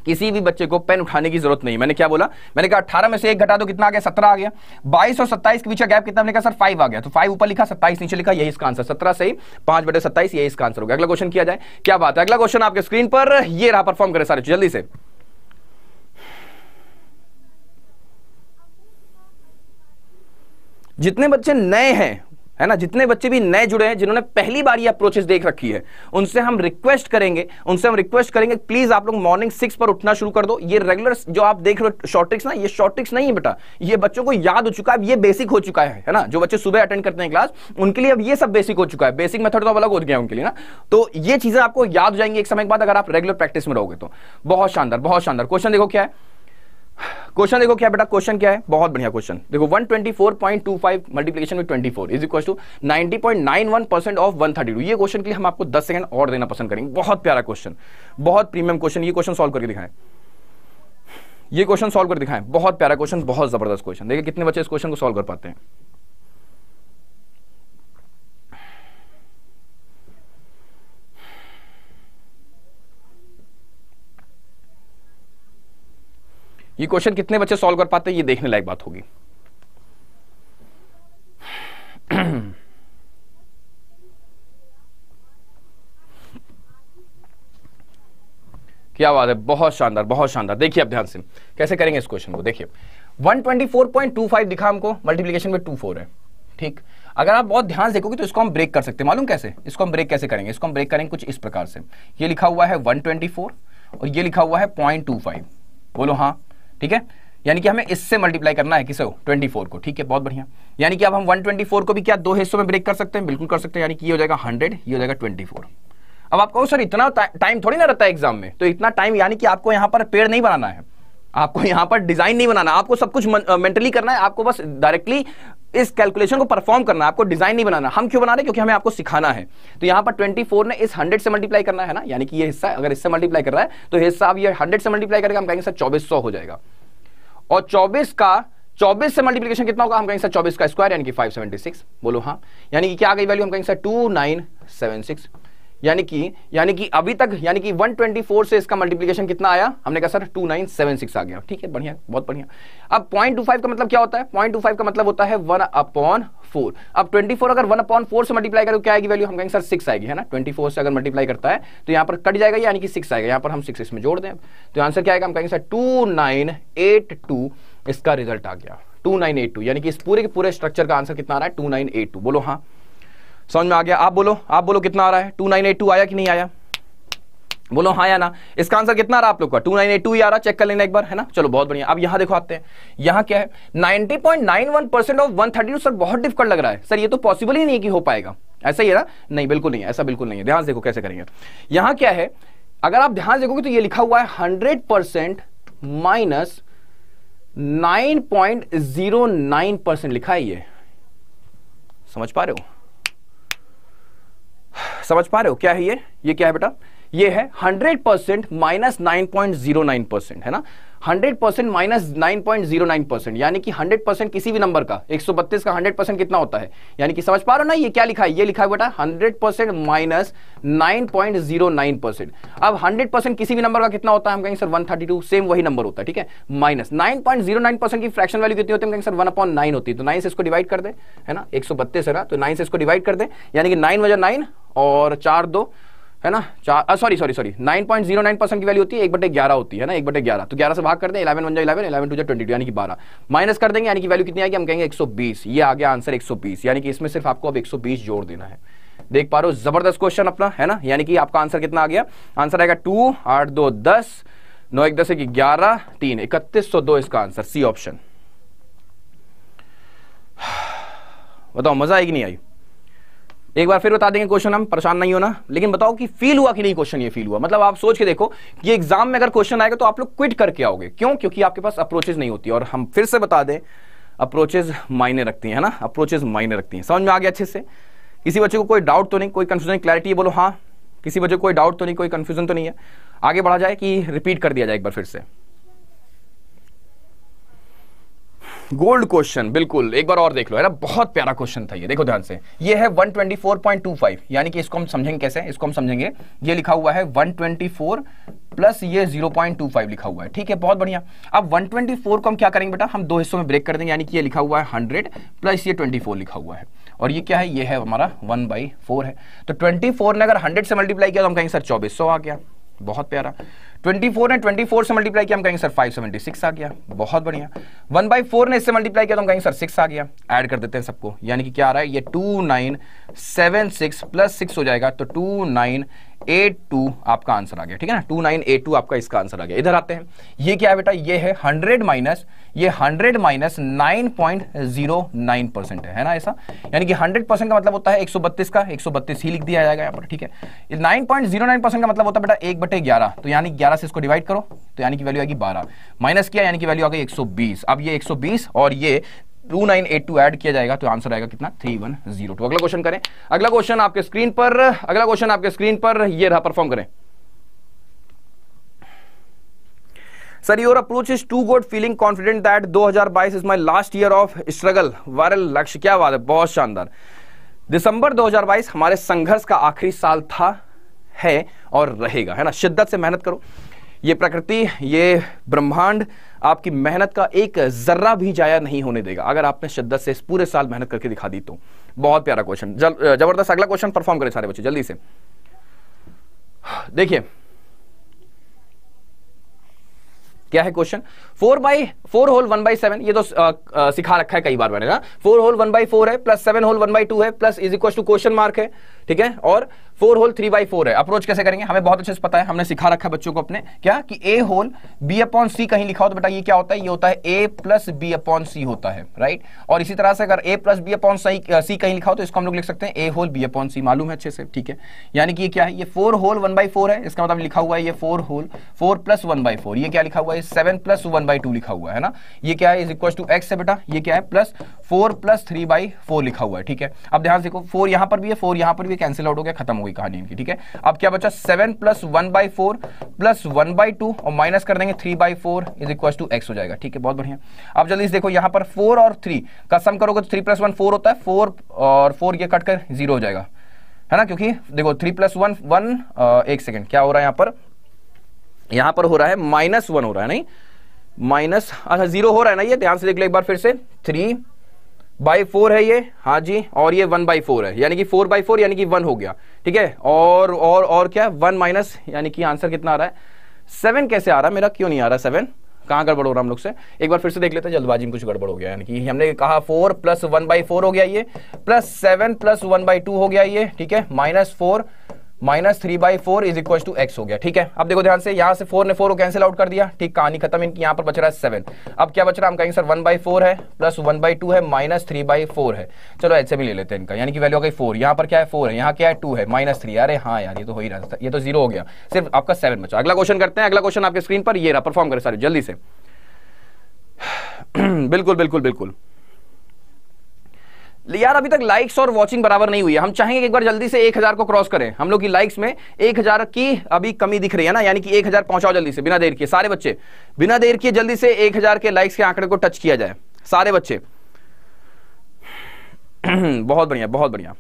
किसी भी बच्चे को पेन उठाने की जरूरत नहीं मैंने क्या बोला मैंने कहा अठारह में से एक घटा दो कितना आ गया सत्रह आ गया बाईस और सत्ताईस के बीच गैप कितना मैंने कहा सर फाइव आ गया तो फाइव ऊपर लिखा सत्ताईस नीचे लिखा यही इसका आंसर सत्रह ही पांच बटे सत्ताईस यही इसका आंसर होगा अगला क्वेश्चन किया जाए क्या बात है अगला क्वेश्चन आपके स्क्रीन पर यह रहा परफॉर्म करें सारे जल्दी से जितने बच्चे नए हैं है ना जितने बच्चे भी नए जुड़े हैं जिन्होंने पहली बार ये अप्रोचेस देख रखी है उनसे हम रिक्वेस्ट करेंगे उनसे हम रिक्वेस्ट करेंगे प्लीज आप लोग मॉर्निंग सिक्स पर उठना शुरू कर दो ये रेगुलर जो आप देख रहे हो शॉर्ट ट्रिक्स ना ये शॉर्ट ट्रिक्स नहीं है बेटा ये बच्चों को याद हो चुका है ये बेसिक हो चुका है है ना जो बच्चे सुबह अटेंड करते हैं क्लास उनके लिए अब ये सब बेसिक हो चुका है बेसिक मेथड तो अलग हो गया उनके लिए ना तो ये चीजें आपको याद हो जाएंगी एक समय के बाद अगर आप रेगुलर प्रैक्टिस में रहोगे तो बहुत शानदार बहुत शानदार क्वेश्चन देखो क्या है क्वेश्चन देखो क्या बेटा क्वेश्चन क्या है बहुत बढ़िया क्वेश्चन देखो 124.25 मल्टीप्लिकेशन में 24 is equal to 90.91 percent of 132 ये क्वेश्चन के लिए हम आपको 10 सेकंड और देना पसंद करेंगे बहुत प्यारा क्वेश्चन बहुत प्रीमियम क्वेश्चन ये क्वेश्चन सॉल्व करके दिखाएं ये क्वेश्चन सॉल्व कर दिखाएं बहुत प्यारा क्वेश्चन बहुत जबरदस्त क्वेश्चन देखिए कितने बच्चे इस क्वेश्चन को सॉल्व कर पाते हैं ये क्वेश्चन कितने बच्चे सॉल्व कर पाते हैं ये देखने लायक बात होगी क्या बात है बहुत शानदार बहुत शानदार देखिए अब ध्यान से कैसे करेंगे इस क्वेश्चन को देखिए 124.25 दिखा हमको मल्टीप्लीकेशन में 24 है ठीक अगर आप बहुत ध्यान से देखोगे तो इसको हम ब्रेक कर सकते हैं मालूम कैसे इसको हम ब्रेक कैसे करेंगे इसको हम ब्रेक करेंगे कुछ इस प्रकार से ये लिखा हुआ है 124 और ये लिखा हुआ है 0.25 बोलो हाँ ठीक है यानी कि हमें इससे मल्टीप्लाई करना है किसे ट्वेंटी फोर को ठीक है बहुत बढ़िया यानी कि अब हम वन ट्वेंटी फोर को भी क्या दो हिस्सों में ब्रेक कर सकते हैं बिल्कुल कर सकते हैं यानी कि ये हो जाएगा हंड्रेड ये हो जाएगा ट्वेंटी फोर अब आपको सर इतना टाइम थोड़ी ना रहता है एग्जाम में तो इतना टाइम यानी कि आपको यहाँ पर पेड़ नहीं बनाना है आपको यहां पर डिजाइन नहीं बनाना आपको सब कुछ मेंटली करना है आपको बस डायरेक्टली इस कैलकुलेशन को परफॉर्म करना है आपको डिजाइन नहीं बनाना हम क्यों बना रहे क्योंकि हमें आपको सिखाना है तो यहां पर 24 ने इस 100 से मल्टीप्लाई करना है ना यानी कि ये हिस्सा अगर इससे मल्टीप्लाई कर रहा है तो हिस्सा आप ये हंड्रेड से मल्टीप्लाई करके हम कहेंगे सर चौबीस हो जाएगा और चौबीस का चौबीस से मल्टीप्लीकेशन कितना होगा हम कहेंगे सर चौबीस का स्क्वायर यानी कि फाइव बोलो हाँ यानी कि क्या आ गई वैल्यू हम कहेंगे सर टू यानी कि यानी कि अभी तक यानी कि 124 से इसका मल्टीप्लीकेशन कितना आया हमने कहा सर 2976 आ गया ठीक है बढ़िया बहुत बढ़िया अब 0.25 का मतलब क्या होता है 0.25 का मतलब होता है 1 अपॉन फोर अब 24 अगर 1 अपॉन फोर से मल्टीप्लाई करें तो क्या आएगी वैल्यू हम कहेंगे सर सिक्स आएगी है ना 24 से अगर मल्टीप्लाई करता है तो यहाँ पर कट जाएगा यानी कि सिक्स आएगा यहाँ पर हम सिक्स इसमें जोड़ दें तो आंसर क्या आएगा हम कहेंगे सर टू इसका रिजल्ट आ गया टू यानी कि इस पूरे के पूरे स्ट्रक्चर का आंसर कितना आ रहा है टू बोलो हाँ समझ में आ गया आप बोलो आप बोलो कितना आ रहा है टू नाइन एट टू आया कि नहीं आया बोलो हाँ या ना इसका आंसर कितना आ रहा आप लोग का टू नाइन एट टू ही आ रहा चेक कर लेना एक बार है ना चलो बहुत बढ़िया अब यहां देखो आते हैं यहाँ क्या है ninety point nine one percent of one thirty sir बहुत डिफिकल्ट लग रहा है सर ये तो पॉसिबल ही नहीं कि हो पाएगा ऐसा ही है ना नहीं बिल्कुल नहीं ऐसा बिल्कुल नहीं है ध्यान देखो कैसे करेंगे यहाँ क्या है अगर आप ध्यान देखोगे तो ये लिखा हुआ है hundred percent minus nine point zero nine percent लिखा है ये समझ पा रहे हो समझ पा रहे हो क्या है ये ये क्या है बेटा ये है 100 percent minus nine point zero nine percent है ना hundred percent minus nine point zero nine percent यानी कि हंड्रेड परसेंट किसी भी नंबर का एक सौ बत्तीस का हंड्रेड परसेंट कितना होता है यानी कि समझ पा रहे हो ना ये क्या लिखा है ये लिखा है बेटा hundred percent minus nine point zero nine percent अब हंड्रेड परसेंट किसी भी नंबर का कितना होता है हम कहेंगे sir one thirty two same वही नंबर होता है ठीक है minus nine point zero nine percent की फ्रैक्शन वैल्यू कितनी होती है हम सर वन अपॉन नाइन होती है तो नाइन से इसको डिवाइड कर दे है ना एक सौ बत्तीस है ना तो नाइन से इसको डिवाइड कर दे यानी कि नाइन वजह नाइन और चार दो है ना चार sorry sorry sorry nine point zero nine percent की वैल्यू होती है एक बटे ग्यारह होती है ना एक बटे ग्यारह तो ग्यारह से भाग कर दें इलेवन वन जो इलेवन इलेवन टू जो ट्वेंटी यानी कि बारह माइनस कर देंगे यानी कि वैल्यू कितनी आएगी हम कहेंगे एक सौ बीस ये आ गया आंसर एक सौ बीस यानी कि इसमें सिर्फ आपको अब एक सौ बीस जोड़ देना है देख पा रहे हो जबरदस्त क्वेश्चन अपना है ना यानी कि आपका आंसर कितना आ गया आंसर आएगा टू आठ दो दस नौ एक दस एक ग्यारह तीन इकतीस सौ दो इसका आंसर सी ऑप्शन बताओ मजा आएगी नहीं आई एक बार फिर बता देंगे क्वेश्चन हम परेशान नहीं होना लेकिन बताओ कि फील हुआ कि नहीं क्वेश्चन ये फील हुआ मतलब आप सोच के देखो कि एग्जाम में अगर क्वेश्चन आएगा तो आप लोग क्विट करके आओगे क्यों क्योंकि आपके पास अप्रोचेज नहीं होती और हम फिर से बता दें अप्रोचेज मायने रखती है ना अप्रोचेज मायने रखती हैं समझ में आ गया अच्छे से किसी बच्चे को कोई डाउट तो नहीं कोई कन्फ्यूजन क्लैरिटी बोलो हाँ किसी बच्चे को कोई डाउट तो नहीं कोई कन्फ्यूजन तो नहीं है आगे बढ़ा जाए कि रिपीट कर दिया जाए एक बार फिर से गोल्ड क्वेश्चन बिल्कुल एक बार और देख लो है ना बहुत प्यारा क्वेश्चन था ये देखो ध्यान से ये है 124.25 यानी कि इसको हम समझेंगे कैसे इसको हम समझेंगे ये लिखा हुआ है 124 प्लस ये 0.25 लिखा हुआ है ठीक है बहुत बढ़िया अब 124 को हम क्या करेंगे बेटा हम दो हिस्सों में ब्रेक कर देंगे यानी कि ये लिखा हुआ है हंड्रेड प्लस ये ट्वेंटी लिखा हुआ है और ये क्या है ये है हमारा वन बाई फोर है तो ट्वेंटी ने अगर हंड्रेड से मल्टीप्लाई किया तो हम कहेंगे सर चौबीस आ गया बहुत प्यारा 24 ने 24 से मल्टीप्लाई किया हम कहेंगे सर 576 आ गया बहुत बढ़िया 1 बाई फोर ने इससे मल्टीप्लाई किया तो हम कहेंगे सर 6 आ गया ऐड कर देते हैं सबको यानी कि क्या आ रहा है ये 2976 प्लस 6 हो जाएगा तो 2982 आपका आंसर आ गया ठीक है ना 2982 आपका इसका आंसर आ गया इधर आते हैं ये क्या है बेटा ये है हंड्रेड माइनस ये 100 माइनस 9.09 परसेंट है, ना ऐसा यानी कि 100 परसेंट का मतलब होता है 132 का 132 ही लिख दिया जाएगा यहाँ पर ठीक है 9.09 परसेंट का मतलब होता है बेटा एक बटे ग्यारह तो यानी 11 से इसको डिवाइड करो तो यानी कि वैल्यू आएगी 12 माइनस किया यानी कि वैल्यू आ गई 120 अब ये 120 और ये 2982 ऐड किया जाएगा तो आंसर आएगा कितना 3102 अगला क्वेश्चन करें अगला क्वेश्चन आपके स्क्रीन पर अगला क्वेश्चन आपके स्क्रीन पर ये रहा परफॉर्म करें sir your approach is too good feeling confident that 2022 is my last year of struggle viral लक्ष्य क्या बात है बहुत शानदार दिसंबर 2022 हमारे संघर्ष का आखिरी साल था है और रहेगा है ना शिद्दत से मेहनत करो ये प्रकृति ये ब्रह्मांड आपकी मेहनत का एक जर्रा भी जाया नहीं होने देगा अगर आपने शिद्दत से इस पूरे साल मेहनत करके दिखा दी तो बहुत प्यारा क्वेश्चन जबरदस्त अगला क्वेश्चन परफॉर्म करें सारे बच्चे जल्दी से देखिए क्या है question four by four whole one by seven ये तो आ, आ, सिखा रखा है कई बार मैंने ना four whole one by four है plus seven whole one by two है plus is equal to question mark है ठीक है और four whole three by four है अप्रोच कैसे करेंगे हमें बहुत अच्छे से पता है हमने सिखा रखा है बच्चों को अपने क्या कि A whole B upon C कहीं लिखा हो तो बेटा ये क्या होता है ये होता है A plus B upon C होता है राइट और इसी तरह से अगर A plus B upon C कहीं लिखा हो तो इसको हम लोग लिख सकते हैं A whole B upon C मालूम है अच्छे से ठीक है यानी कि ये क्या है ये four whole one by four है इसका मतलब लिखा हुआ है ये four whole four plus one by four ये क्या लिखा हुआ है seven plus one by two लिखा हुआ है ना ये क्या है इज इक्वल टू एक्स है बेटा ये क्या है plus four plus three by four लिखा हुआ है ठीक है अब ध्यान से देखो फोर यहाँ पर भी है फोर यहाँ पर भी कैंसिल आउट हो गया खत्म हो गया कोई कहानी इनकी ठीक है अब क्या बचा seven plus one by four plus one by two और माइनस कर देंगे three by four is equal to X हो जाएगा ठीक है बहुत बढ़िया अब जल्दी से देखो यहां पर फोर और थ्री का सम करोगे तो थ्री प्लस वन फोर होता है फोर और फोर ये कटकर जीरो हो जाएगा है ना क्योंकि देखो थ्री प्लस वन वन एक सेकेंड क्या हो रहा है यहां पर यहां पर हो रहा है माइनस वन हो रहा है नहीं माइनस अच्छा जीरो हो रहा है ना ये ध्यान से देख लो एक बार फिर से थ्री बाई फोर है ये हाँ जी और ये वन बाई फोर है यानी कि फोर बाई फोर यानी कि वन हो गया ठीक है और और और क्या वन माइनस यानी कि आंसर कितना आ रहा है सेवन कैसे आ रहा है मेरा क्यों नहीं आ रहा सेवन कहाँ गड़बड़ हो रहा हम लोग से एक बार फिर से देख लेते हैं जल्दबाजी में कुछ गड़बड़ हो गया यानी कि हमने कहा four plus one by four हो गया ये plus seven plus one by two हो गया ये ठीक है minus four minus three by four is equal to X हो गया ठीक है अब देखो ध्यान से यहाँ से फोर ने फोर को कैंसिल आउट कर दिया ठीक कहानी खत्म इनकी यहाँ पर बच रहा है सेवन अब क्या बच रहा है हम कहेंगे सर वन बाई फोर है प्लस वन बाई टू है माइनस थ्री बाई फोर है चलो ऐसे भी ले लेते हैं इनका यानी कि वैल्यू हो गई फोर यहाँ पर क्या है फोर है यहाँ क्या है टू है माइनस थ्री अरे हाँ यार ये तो हो ही रहा था ये तो जीरो हो गया सिर्फ आपका सेवन बचा अगला क्वेश्चन करते हैं अगला क्वेश्चन आपके स्क्रीन पर ये रहा परफॉर्म करें सारे जल्दी से बिल्कुल बिल्कुल बिल्कुल यार अभी तक लाइक्स और वॉचिंग बराबर नहीं हुई है हम चाहेंगे एक बार जल्दी से एक हजार को क्रॉस करें हम लोग की लाइक्स में एक हजार की अभी कमी दिख रही है ना यानी कि एक हजार पहुंचाओ जल्दी से बिना देर किए सारे बच्चे बिना देर किए जल्दी से एक हजार के लाइक्स के आंकड़े को टच किया जाए सारे बच्चे बहुत बढ़िया बहुत बढ़िया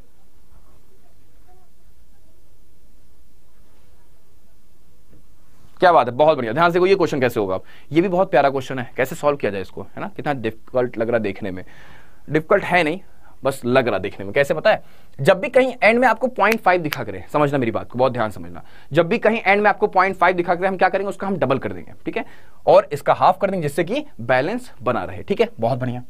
क्या बात है बहुत बढ़िया ध्यान से ये क्वेश्चन कैसे होगा आप ये भी बहुत प्यारा क्वेश्चन है कैसे सॉल्व किया जाए इसको है ना कितना डिफिकल्ट लग रहा है देखने में डिफिकल्ट है नहीं बस लग रहा देखने में कैसे पता है जब भी कहीं एंड में आपको पॉइंट फाइव दिखा करें समझना मेरी बात को बहुत ध्यान समझना जब भी कहीं एंड में आपको पॉइंट फाइव दिखा करें हम क्या करेंगे उसका हम डबल कर देंगे ठीक है और इसका हाफ कर देंगे जिससे कि बैलेंस बना रहे ठीक है बहुत बढ़िया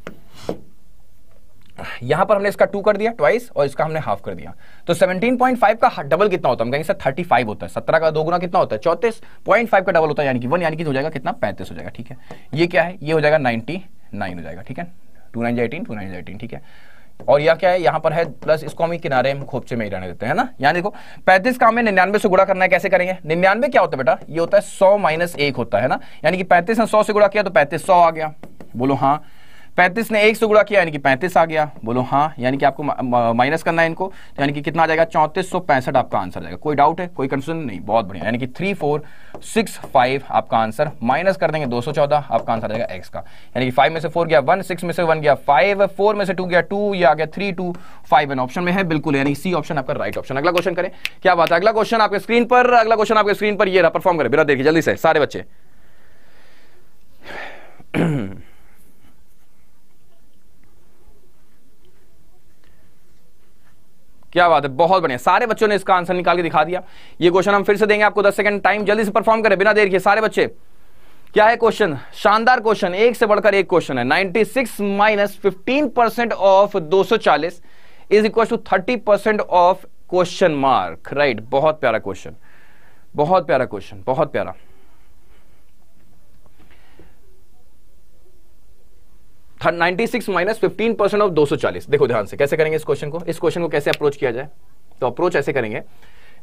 यहां पर हमने इसका टू कर दिया ट्वाइस और इसका हमने हाफ कर दिया तो 17.5 का डबल कितना होता है हम थर्टी फाइव होता है सत्रह का दो गुना कितना होता है चौतीस पॉइंट फाइव का डबल होता है यानी कि वन यानी कि हो जाएगा कितना पैंतीस हो जाएगा ठीक है ये क्या है ये हो जाएगा नाइनटी नाइन हो जाएगा ठीक है two nine eighteen two nine eighteen ठीक है और यह क्या है यहाँ पर है प्लस इसको हम किनारे हम खोपचे में ही रहने देते हैं ना यहां देखो पैंतीस का हमें निन्यानवे से गुड़ा करना है कैसे करेंगे निन्यानवे क्या होता है बेटा ये होता है सौ माइनस एक होता है ना यानी कि पैंतीस ने सौ से गुड़ा किया तो पैंतीस सौ आ गया बोलो हाँ पैंतीस ने एक से गुड़ा किया यानी कि पैंतीस आ गया बोलो हाँ यानी कि आपको माइनस करना है इनको तो यानी कि कितना आ जाएगा चौंतीस सौ पैंसठ आपका आंसर जाएगा कोई डाउट है कोई कंफ्यूजन नहीं बहुत बढ़िया यानी कि थ्री फोर सिक्स फाइव आपका आंसर माइनस कर देंगे दो सौ चौदह आपका आंसर जाएगा एक्स का यानी कि फाइव में से फोर गया वन सिक्स में से वन गया फाइव फोर में से टू गया टू या आ गया थ्री टू फाइव एन ऑप्शन में है बिल्कुल यानी सी ऑप्शन आपका राइट ऑप्शन अगला क्वेश्चन करें क्या बात है अगला क्वेश्चन आपके स्क्रीन पर अगला क्वेश्चन आपके स्क्रीन पर यह रहा परफॉर्म करें बिना देखिए जल्दी से सारे बच्चे क्या बात है बहुत बढ़िया सारे बच्चों ने इसका आंसर निकाल के दिखा दिया ये क्वेश्चन हम फिर से देंगे आपको दस सेकंड टाइम जल्दी से परफॉर्म करें बिना देर के सारे बच्चे क्या है क्वेश्चन शानदार क्वेश्चन एक से बढ़कर एक क्वेश्चन है 96 six minus fifteen percent of 240 is equal to 30 percent of question mark right बहुत प्यारा क्वेश्चन बहुत प्यारा क्वेश्चन बहुत प्यारा ninety six minus fifteen percent of दो सौ चालीस देखो ध्यान से कैसे करेंगे इस क्वेश्चन को इस क्वेश्चन को कैसे अप्रोच किया जाए तो अप्रोच ऐसे करेंगे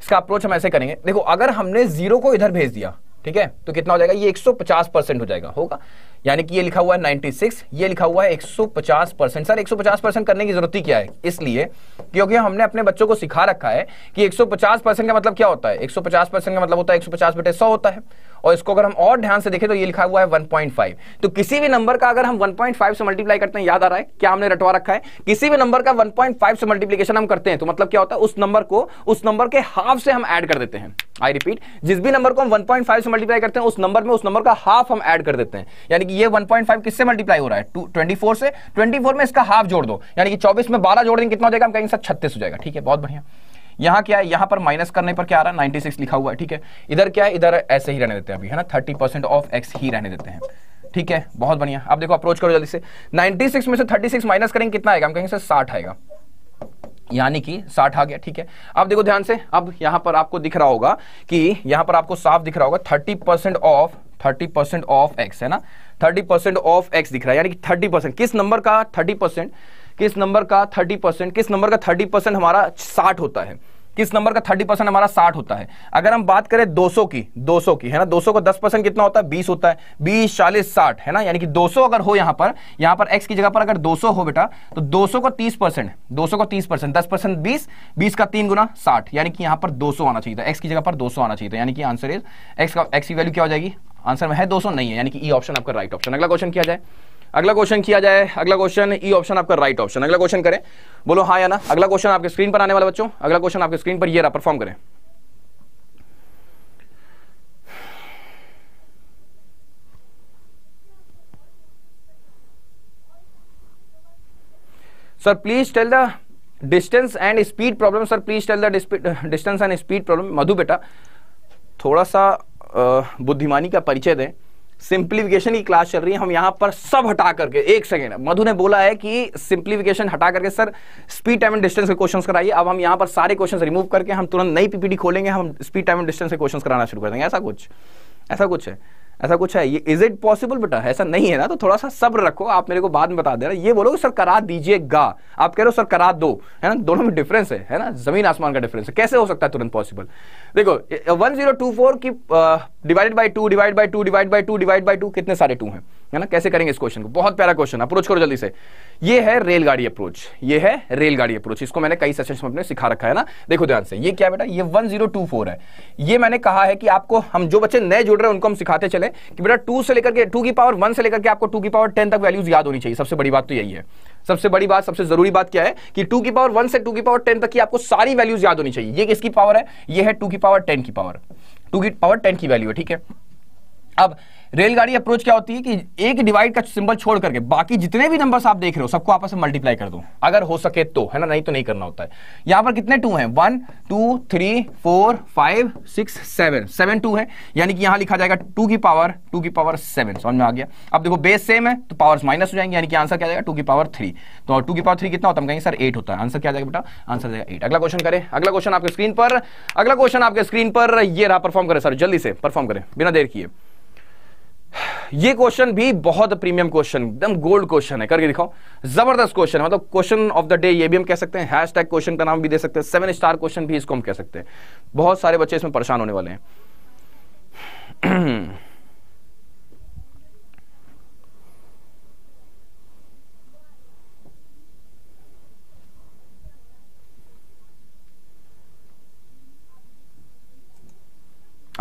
इसका अप्रोच हम ऐसे करेंगे देखो अगर हमने जीरो को इधर भेज दिया ठीक है तो कितना हो जाएगा ये 150 परसेंट हो जाएगा होगा यानी कि ये लिखा हुआ है 96 ये लिखा हुआ है 150 परसेंट सर 150 परसेंट करने की जरूरत ही क्या है इसलिए क्योंकि हमने अपने बच्चों को सिखा रखा है कि 150 परसेंट का मतलब क्या होता है 150 परसेंट का मतलब होता है 150 बटे 100 होता है और इसको अगर हम और ध्यान से देखें तो ये लिखा हुआ है 1.5 तो किसी भी नंबर का अगर हम 1.5 से मल्टीप्लाई करते हैं याद आ रहा है क्या हमने रटवा रखा है किसी भी नंबर का 1.5 से मल्टीप्लीकेशन हम करते हैं तो मतलब क्या होता है उस नंबर को उस नंबर के हाफ से हम ऐड कर देते हैं आई रिपीट जिस भी नंबर को हम वन से मल्टीप्लाई करते हैं उस नंबर में उस नंबर का हाफ हम एड कर देते हैं यानी कि ये 1.5 किससे मल्टीप्लाई हो रहा है 24 से 24 में इसका हाफ जोड़ दो यानी कि 24 में 12 जोड़ देंगे कितना हो जाएगा हम कहेंगे सर 36 हो जाएगा ठीक है बहुत बढ़िया यहाँ क्या है यहाँ पर माइनस करने पर क्या आ रहा है 96 लिखा हुआ है ठीक है इधर क्या है इधर ऐसे ही रहने देते हैं अभी है ना 30 परसेंट ऑफ एक्स ही रहने देते हैं ठीक है बहुत बढ़िया आप देखो अप्रोच करो जल्दी से 96 में से 36 माइनस करेंगे कितना आएगा हम कहेंगे सर 60 आएगा यानी कि 60 आ गया ठीक है अब देखो ध्यान से अब यहाँ पर आपको दिख रहा होगा कि यहाँ पर आपको साफ दिख रहा होगा thirty percent of thirty percent of X है ना थर्टी परसेंट ऑफ एक्स दिख रहा है यानी कि थर्टी परसेंट किस नंबर का थर्टी परसेंट किस नंबर का थर्टी परसेंट किस नंबर का थर्टी परसेंट हमारा साठ होता है किस नंबर का थर्टी परसेंट हमारा साठ होता है अगर हम बात करें दो सौ की दो सौ की है ना दो सौ का दस परसेंट कितना होता है बीस होता है बीस चालीस साठ है ना यानी कि दो सौ अगर हो यहाँ पर यहां पर एक्स की जगह पर अगर दो सौ हो बेटा तो दो सौ का तीस परसेंट दो सौ का तीस परसेंट दस परसेंट बीस बीस का तीन गुना साठ यानी कि यहां पर सौ आना चाहिए था एक्स की जगह पर सौ आना चाहिए था यानी कि आंसर इज एक्स का एक्स की वैल्यू क्या हो जाएगी आंसर में है 200 नहीं है यानी कि ई e ऑप्शन आपका राइट ऑप्शन अगला क्वेश्चन किया जाए अगला क्वेश्चन किया जाए अगला क्वेश्चन ई ऑप्शन आपका राइट ऑप्शन अगला क्वेश्चन करें बोलो हाँ या ना अगला क्वेश्चन आपके स्क्रीन पर आने वाला बच्चों अगला क्वेश्चन आपके स्क्रीन पर ये रहा परफॉर्म करें sir please tell the distance and speed problem sir please tell the distance and speed problem Madhu बेटा थोड़ा सा बुद्धिमानी का परिचय दें सिंप्लीफिकेशन की क्लास चल रही है हम यहां पर सब हटा करके एक सेकेंड मधु ने बोला है कि सिंप्लीफिकेशन हटा करके sir speed time and distance के क्वेश्चंस कराइए अब हम यहां पर सारे क्वेश्चंस रिमूव करके हम तुरंत नई पीपीडी खोलेंगे हम स्पीड टाइम एंड डिस्टेंस के क्वेश्चंस कराना शुरू कर देंगे ऐसा कुछ ऐसा कुछ है ऐसा कुछ है ये इज इट पॉसिबल बेटा ऐसा नहीं है ना तो थोड़ा सा सब्र रखो आप मेरे को बाद में बता देना ये बोलो सर करा दीजिएगा आप कह रहे हो सर करा दो है ना दोनों में डिफरेंस है है ना जमीन आसमान का डिफरेंस है कैसे हो सकता है तुरंत पॉसिबल देखो वन जीरो टू फोर की divided by two divide by two divide by two divide by two कितने सारे टू हैं है ना कैसे करेंगे इस क्वेश्चन को बहुत प्यारा क्वेश्चन अप्रोच करो जल्दी से ये है रेलगाड़ी अप्रोच ये है रेलगाड़ी अप्रोच इसको मैंने कई सेशन में अपने सिखा रखा है ना देखो ध्यान से ये क्या बेटा ये 1024 है ये मैंने कहा है कि आपको हम जो बच्चे नए जुड़ रहे हैं उनको हम सिखाते चले कि बेटा टू से लेकर के टू की पावर वन से लेकर के आपको टू की पावर टेन तक वैल्यूज याद होनी चाहिए सबसे बड़ी बात तो यही है सबसे बड़ी बात सबसे जरूरी बात क्या है कि टू की पावर वन से टू की पावर टेन तक की आपको सारी वैल्यूज याद होनी चाहिए ये किसकी पावर है यह है टू की पावर टेन की पावर टू की पावर टेन की वैल्यू है ठीक है अब रेलगाड़ी अप्रोच क्या होती है कि एक डिवाइड का सिंबल छोड़ करके बाकी जितने भी नंबर्स आप देख रहे हो सबको आपस में मल्टीप्लाई कर दो अगर हो सके तो है ना नहीं तो नहीं करना होता है यहां पर कितने टू हैं one two three four five six seven seven two है यानी कि यहां लिखा जाएगा टू की पावर टू की पावर सेवन समझ में आ गया अब देखो बेस सेम है तो पावर माइनस हो जाएंगे यानी कि आंसर क्या जाएगा टू की पावर थ्री तो टू की पावर थ्री कितना होता है कहेंगे सर एट होता है आंसर क्या जाएगा बेटा आंसर जाएगा एट अगला क्वेश्चन करें अगला क्वेश्चन आपके स्क्रीन पर अगला क्वेश्चन आपके स्क्रीन पर यह रहा परफॉर्म करें सर जल्दी से परफॉर्म करें बिना देर किए ये क्वेश्चन भी बहुत प्रीमियम क्वेश्चन एकदम गोल्ड क्वेश्चन है करके दिखाओ जबरदस्त क्वेश्चन है मतलब क्वेश्चन ऑफ द डे ये भी हम कह सकते हैं हैश टैग क्वेश्चन का नाम भी दे सकते हैं सेवन स्टार क्वेश्चन भी इसको हम कह सकते हैं बहुत सारे बच्चे इसमें परेशान होने वाले हैं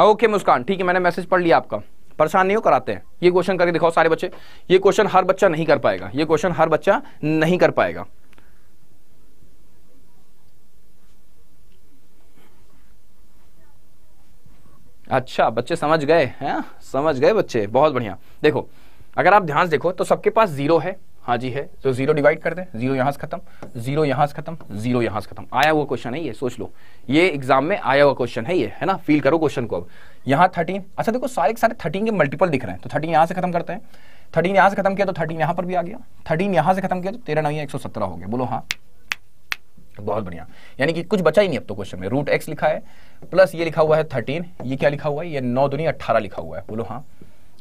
ओके okay, मुस्कान ठीक है मैंने मैसेज पढ़ लिया आपका परेशान नहीं हो कराते हैं ये क्वेश्चन करके दिखाओ सारे बच्चे ये क्वेश्चन हर बच्चा नहीं कर पाएगा ये क्वेश्चन हर बच्चा नहीं कर पाएगा अच्छा बच्चे समझ गए हैं समझ गए बच्चे बहुत बढ़िया देखो अगर आप ध्यान से देखो तो सबके पास जीरो है हाँ जी है तो जीरो डिवाइड कर दें जीरो यहां से खत्म जीरो यहां से खत्म जीरो यहां से खत्म आया हुआ क्वेश्चन है ये सोच लो ये एग्जाम में आया हुआ क्वेश्चन है ये है ना फील करो क्वेश्चन को अब यहाँ थर्टीन अच्छा देखो सारे के सारे थर्टीन के मल्टीपल दिख रहे हैं तो थर्टीन यहां से खत्म करते हैं थर्टीन यहां से खत्म किया तो थर्टीन यहां पर भी आ गया थर्टीन यहां से खत्म किया तो तेरह नौ एक सौ सत्रह हो गया बोलो हाँ बहुत बढ़िया यानी कि कुछ बचा ही नहीं अब तो क्वेश्चन में रूट एक्स लिखा है प्लस ये लिखा हुआ है थर्टीन ये क्या लिखा हुआ है ये नौ दुनिया अट्ठारह लिखा हुआ है बोलो हाँ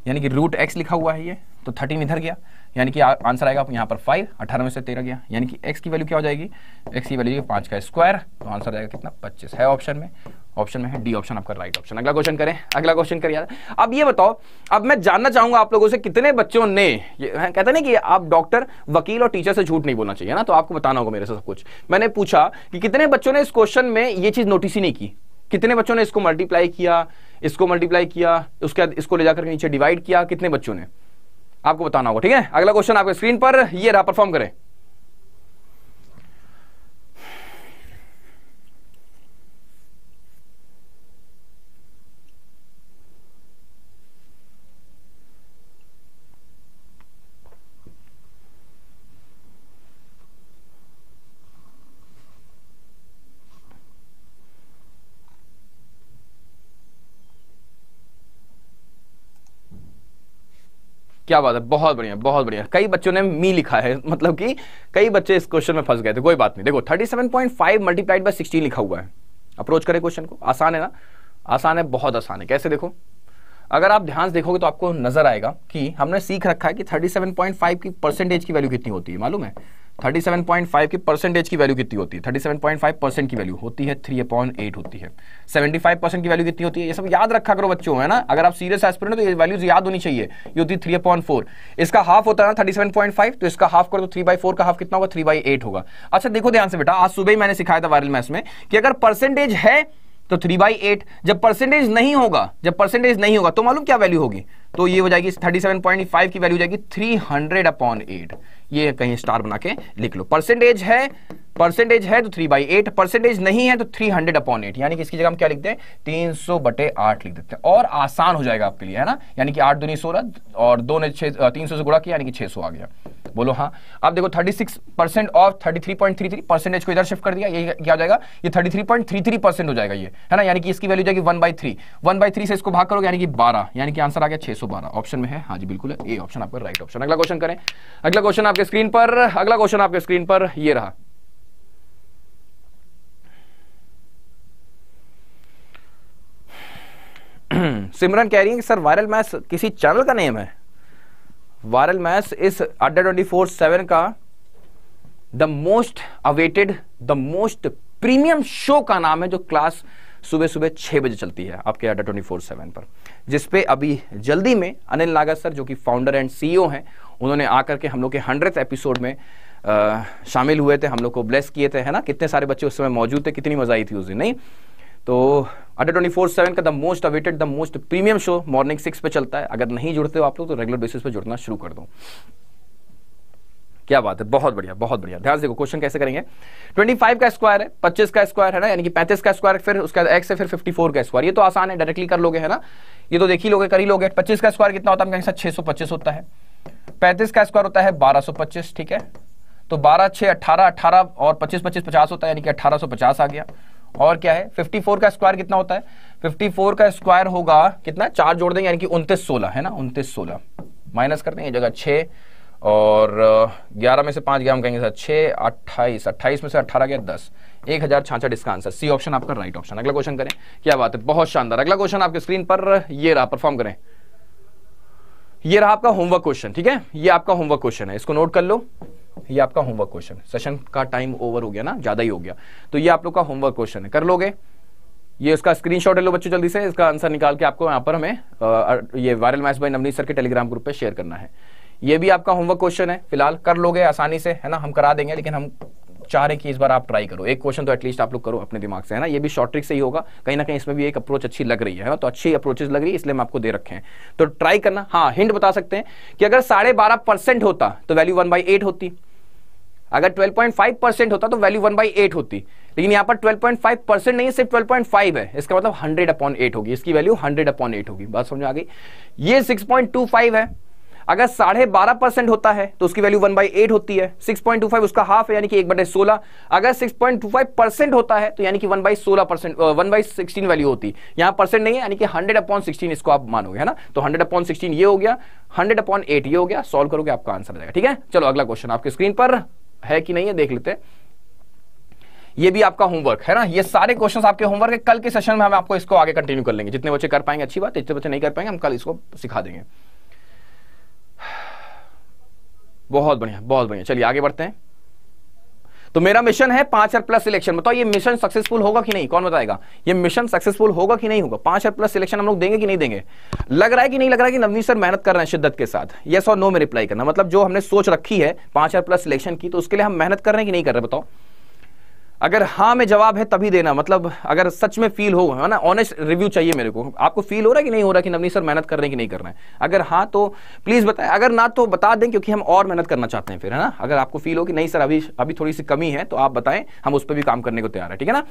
यानी कि रूट एक्स लिखा हुआ है ये तो थर्टीन इधर गया यानी कि आंसर आएगा यहाँ पर फाइव अठारह में से तेरह गया यानी कि एक्स की वैल्यू क्या हो जाएगी एक्स की वैल्यू पाँच का स्क्वायर तो आंसर आएगा कितना पच्चीस है ऑप्शन में ऑप्शन में है डी ऑप्शन आपका राइट ऑप्शन अगला क्वेश्चन करें अगला क्वेश्चन करिए अब ये बताओ अब मैं जानना चाहूंगा आप लोगों से कितने बच्चों ने ये कहते ना कि आप डॉक्टर वकील और टीचर से झूठ नहीं बोलना चाहिए ना तो आपको बताना होगा मेरे से सब कुछ मैंने पूछा कि कितने बच्चों ने इस क्वेश्चन में ये चीज नोटिस ही नहीं की कितने बच्चों ने इसको मल्टीप्लाई किया इसको मल्टीप्लाई किया उसके बाद इसको ले जाकर नीचे डिवाइड किया कितने बच्चों ने आपको बताना होगा ठीक है अगला क्वेश्चन आपके स्क्रीन पर ये रहा परफॉर्म करें क्या बात है बहुत बढ़िया बहुत बढ़िया कई बच्चों ने मी लिखा है मतलब कि कई बच्चे इस क्वेश्चन में फंस गए थे कोई बात नहीं देखो 37.5 मल्टीप्लाइड बाय 16 लिखा हुआ है अप्रोच करें क्वेश्चन को आसान है ना आसान है बहुत आसान है कैसे देखो अगर आप ध्यान से देखोगे तो आपको नजर आएगा कि हमने सीख रखा है कि फाइव की परसेंटेज की वैल्यू कितनी होती है मालूम है 37.5 की परसेंटेज की वैल्यू कितनी होती है 37.5 परसेंट की वैल्यू होती है थ्री अपॉन एट होती है 75 परसेंट की वैल्यू कितनी होती है ये सब याद रखा करो बच्चों है ना अगर आप सीरियस एस्पिरेंट हो तो ये वैल्यूज याद होनी चाहिए ये होती है थ्री अपॉन फोर इसका हाफ होता है ना 37.5 तो इसका हाफ करो तो थ्री बाई फोर का हाफ कितना होगा थ्री बाई एट होगा अच्छा देखो ध्यान से बेटा आज सुबह ही मैंने सिखाया था वायरल मैथ में कि अगर परसेंटेज है तो थ्री बाई एट जब परसेंटेज नहीं होगा जब परसेंटेज नहीं होगा तो मालूम क्या वैल्यू होगी तो ये हो जाएगी 37.5 की वैल्यू हो जाएगी 300 अपॉन एट ये कहीं स्टार बना के लिख लो परसेंटेज है परसेंटेज है तो थ्री बाई एट परसेंटेज नहीं है तो थ्री हंड्रेड अपॉन एट यानी कि इसकी जगह हम क्या लिखते हैं तीन सौ बटे आठ लिख देते हैं और आसान हो जाएगा आपके लिए है ना यानी कि आठ दूनी सोलह और दो ने छह तीन सौ से गुड़ा किया यानी कि छह सौ आ गया बोलो हाँ आप देखो 36 परसेंट ऑफ 33.33 परसेंटेज को इधर शिफ्ट कर दिया ये क्या जाएगा ये 33.33 परसेंट हो जाएगा ये है ना यानी कि इसकी वैल्यू जाएगी one by three one by three से इसको भाग करोगे यानी कि बारह यानी कि आंसर आ गया छह ऑप्शन में है हाँ जी बिल्कुल ए ऑप्शन आपका राइट ऑप्शन अगला क्वेश्चन करें अगला क्वेश्चन आपके स्क्रीन पर अगला क्वेश्चन आपके स्क्रीन पर यह रहा सिमरन कह रही है कि सर वायरल मैथ किसी चैनल का नेम है वायरल मैच इस अड्डा ट्वेंटी फोर सेवन का the most awaited the most premium show का नाम है जो क्लास सुबह सुबह छह बजे चलती है आपके अड्डा ट्वेंटी फोर सेवन पर जिसपे अभी जल्दी में अनिल नागर सर जो कि फाउंडर एंड सीईओ हैं उन्होंने आकर के हम लोग के हंड्रेड एपिसोड में आ, शामिल हुए थे हम लोग को ब्लेस किए थे है ना कितने सारे बच्चे उस समय मौजूद थे कितनी मजा आई थी उस दिन नहीं तो अंडर ट्वेंटी फोर सेवन का the most awaited the most premium show morning six पे चलता है अगर नहीं जुड़ते हो आप लोग तो रेगुलर बेसिस पे जुड़ना शुरू कर दो क्या बात है बहुत बढ़िया बहुत बढ़िया ध्यान से देखो क्वेश्चन कैसे करेंगे 25 का स्क्वायर है पच्चीस का स्क्वायर है ना यानी कि पैंतीस का स्क्वायर फिर उसका एक्स है फिर 54 का स्क्वायर ये तो आसान है डायरेक्टली कर लोगे है ना ये तो देखी लोगे कर ही लोगे 25 का स्क्वायर कितना होता है छह सौ पच्चीस होता है पैंतीस का स्क्वायर होता है बारह ठीक है तो बारह छः अट्ठारह अट्ठारह और पच्चीस पच्चीस पचास होता है यानी कि अट्ठारह आ गया और क्या है 54 का स्क्वायर कितना होता है 54 का स्क्वायर होगा कितना चार जोड़ देंगे यानी कि उनतीस सोलह है ना उनतीस सोलह माइनस कर देंगे जगह छः और ग्यारह में से पाँच गया हम कहेंगे सर छः अट्ठाईस अट्ठाईस में से अट्ठारह गया दस एक हज़ार छाछठ इसका आंसर सी ऑप्शन आपका राइट ऑप्शन अगला क्वेश्चन करें क्या बात है बहुत शानदार अगला क्वेश्चन आपके स्क्रीन पर ये रहा परफॉर्म करें ये रहा आपका होमवर्क क्वेश्चन ठीक है ये आपका होमवर्क क्वेश्चन है इसको नोट कर लो ये आपका होमवर्क क्वेश्चन सेशन का टाइम ओवर हो गया ना ज्यादा ही हो गया तो ये आप लोग का होमवर्क क्वेश्चन है कर लोगे ये इसका स्क्रीनशॉट है लो बच्चों जल्दी से इसका आंसर निकाल के आपको यहाँ पर हमें आ, ये viral match by Navneet sir के टेलीग्राम ग्रुप पे शेयर करना है ये भी आपका होमवर्क क्वेश्चन है फिलहाल कर लोगे आसानी से है ना हम करा देंगे लेकिन हम चाह रहे कि इस बार आप ट्राई करो एक क्वेश्चन तो एटलीस्ट आप लोग करो अपने दिमाग से है ना ये भी शॉर्ट ट्रिक से ही होगा कहीं ना कहीं इसमें भी एक अप्रोच अच्छी लग रही है ना तो अच्छी अप्रोचेज लग रही है इसलिए हम आपको दे रखे हैं तो ट्राई करना हाँ हिंट बता सकते हैं कि अगर साढ़े बारह परसेंट होता तो वैल्यू वन बाई एट होती अगर 12.5 परसेंट होता तो वैल्यू 1 बाई एट होती लेकिन यहाँ पर 12.5 परसेंट नहीं है सिर्फ 12.5 है इसका मतलब 100 अपॉन 8 होगी इसकी वैल्यू 100 अपॉन 8 होगी बात समझ आ गई ये 6.25 है अगर साढ़े बारह परसेंट होता है तो उसकी वैल्यू वन बाई एट होती है सिक्स पॉइंट टू फाइव उसका हाफ है यानी कि एक बटे सोलह अगर six point two five percent होता है तो यानी कि वन बाई सोलह percent one by sixteen value होती है यहाँ परसेंट नहीं है यानी कि हंड्रेड अपॉन सिक्सटीन इसको आप मानोगे है ना तो हंड्रेड अपॉन सिक्सटीन ये हो गया हंड्रेड अपॉन एट ये हो गया सॉल्व करोगे आपका आंसर आ जाएगा ठीक है चलो अगला क्वेश्चन आपके स्क्रीन पर है कि नहीं है देख लेते ये भी आपका होमवर्क है ना ये सारे क्वेश्चन आपके होमवर्क है कल के सेशन में हम आपको इसको आगे कंटिन्यू कर लेंगे जितने बच्चे कर पाएंगे अच्छी बात जितने बच्चे नहीं कर पाएंगे हम कल इसको सिखा देंगे बहुत बढ़िया बहुत बढ़िया चलिए आगे बढ़ते हैं तो मेरा मिशन है पांच हजार प्लस सिलेक्शन बताओ ये मिशन सक्सेसफुल होगा कि नहीं कौन बताएगा ये मिशन सक्सेसफुल होगा कि नहीं होगा पांच हजार प्लस सिलेक्शन हम लोग देंगे कि नहीं देंगे लग रहा है कि नहीं लग रहा है कि नवनीत सर मेहनत कर रहे हैं शिद्दत के साथ यस और नो में रिप्लाई करना मतलब जो हमने सोच रखी है पांच हजार प्लस सिलेक्शन की तो उसके लिए हम मेहनत कर रहे हैं कि नहीं कर रहे बताओ अगर हाँ में जवाब है तभी देना मतलब अगर सच में फील हो है ना ऑनेस्ट रिव्यू चाहिए मेरे को आपको फील हो रहा है कि नहीं हो रहा कि नवनीत सर मेहनत कर रहे हैं कि नहीं कर रहे हैं अगर हाँ तो प्लीज़ बताएं अगर ना तो बता दें क्योंकि हम और मेहनत करना चाहते हैं फिर है ना अगर आपको फील हो कि नहीं सर अभी अभी थोड़ी सी कमी है तो आप बताएं हम उस पर भी काम करने को तैयार है ठीक है ना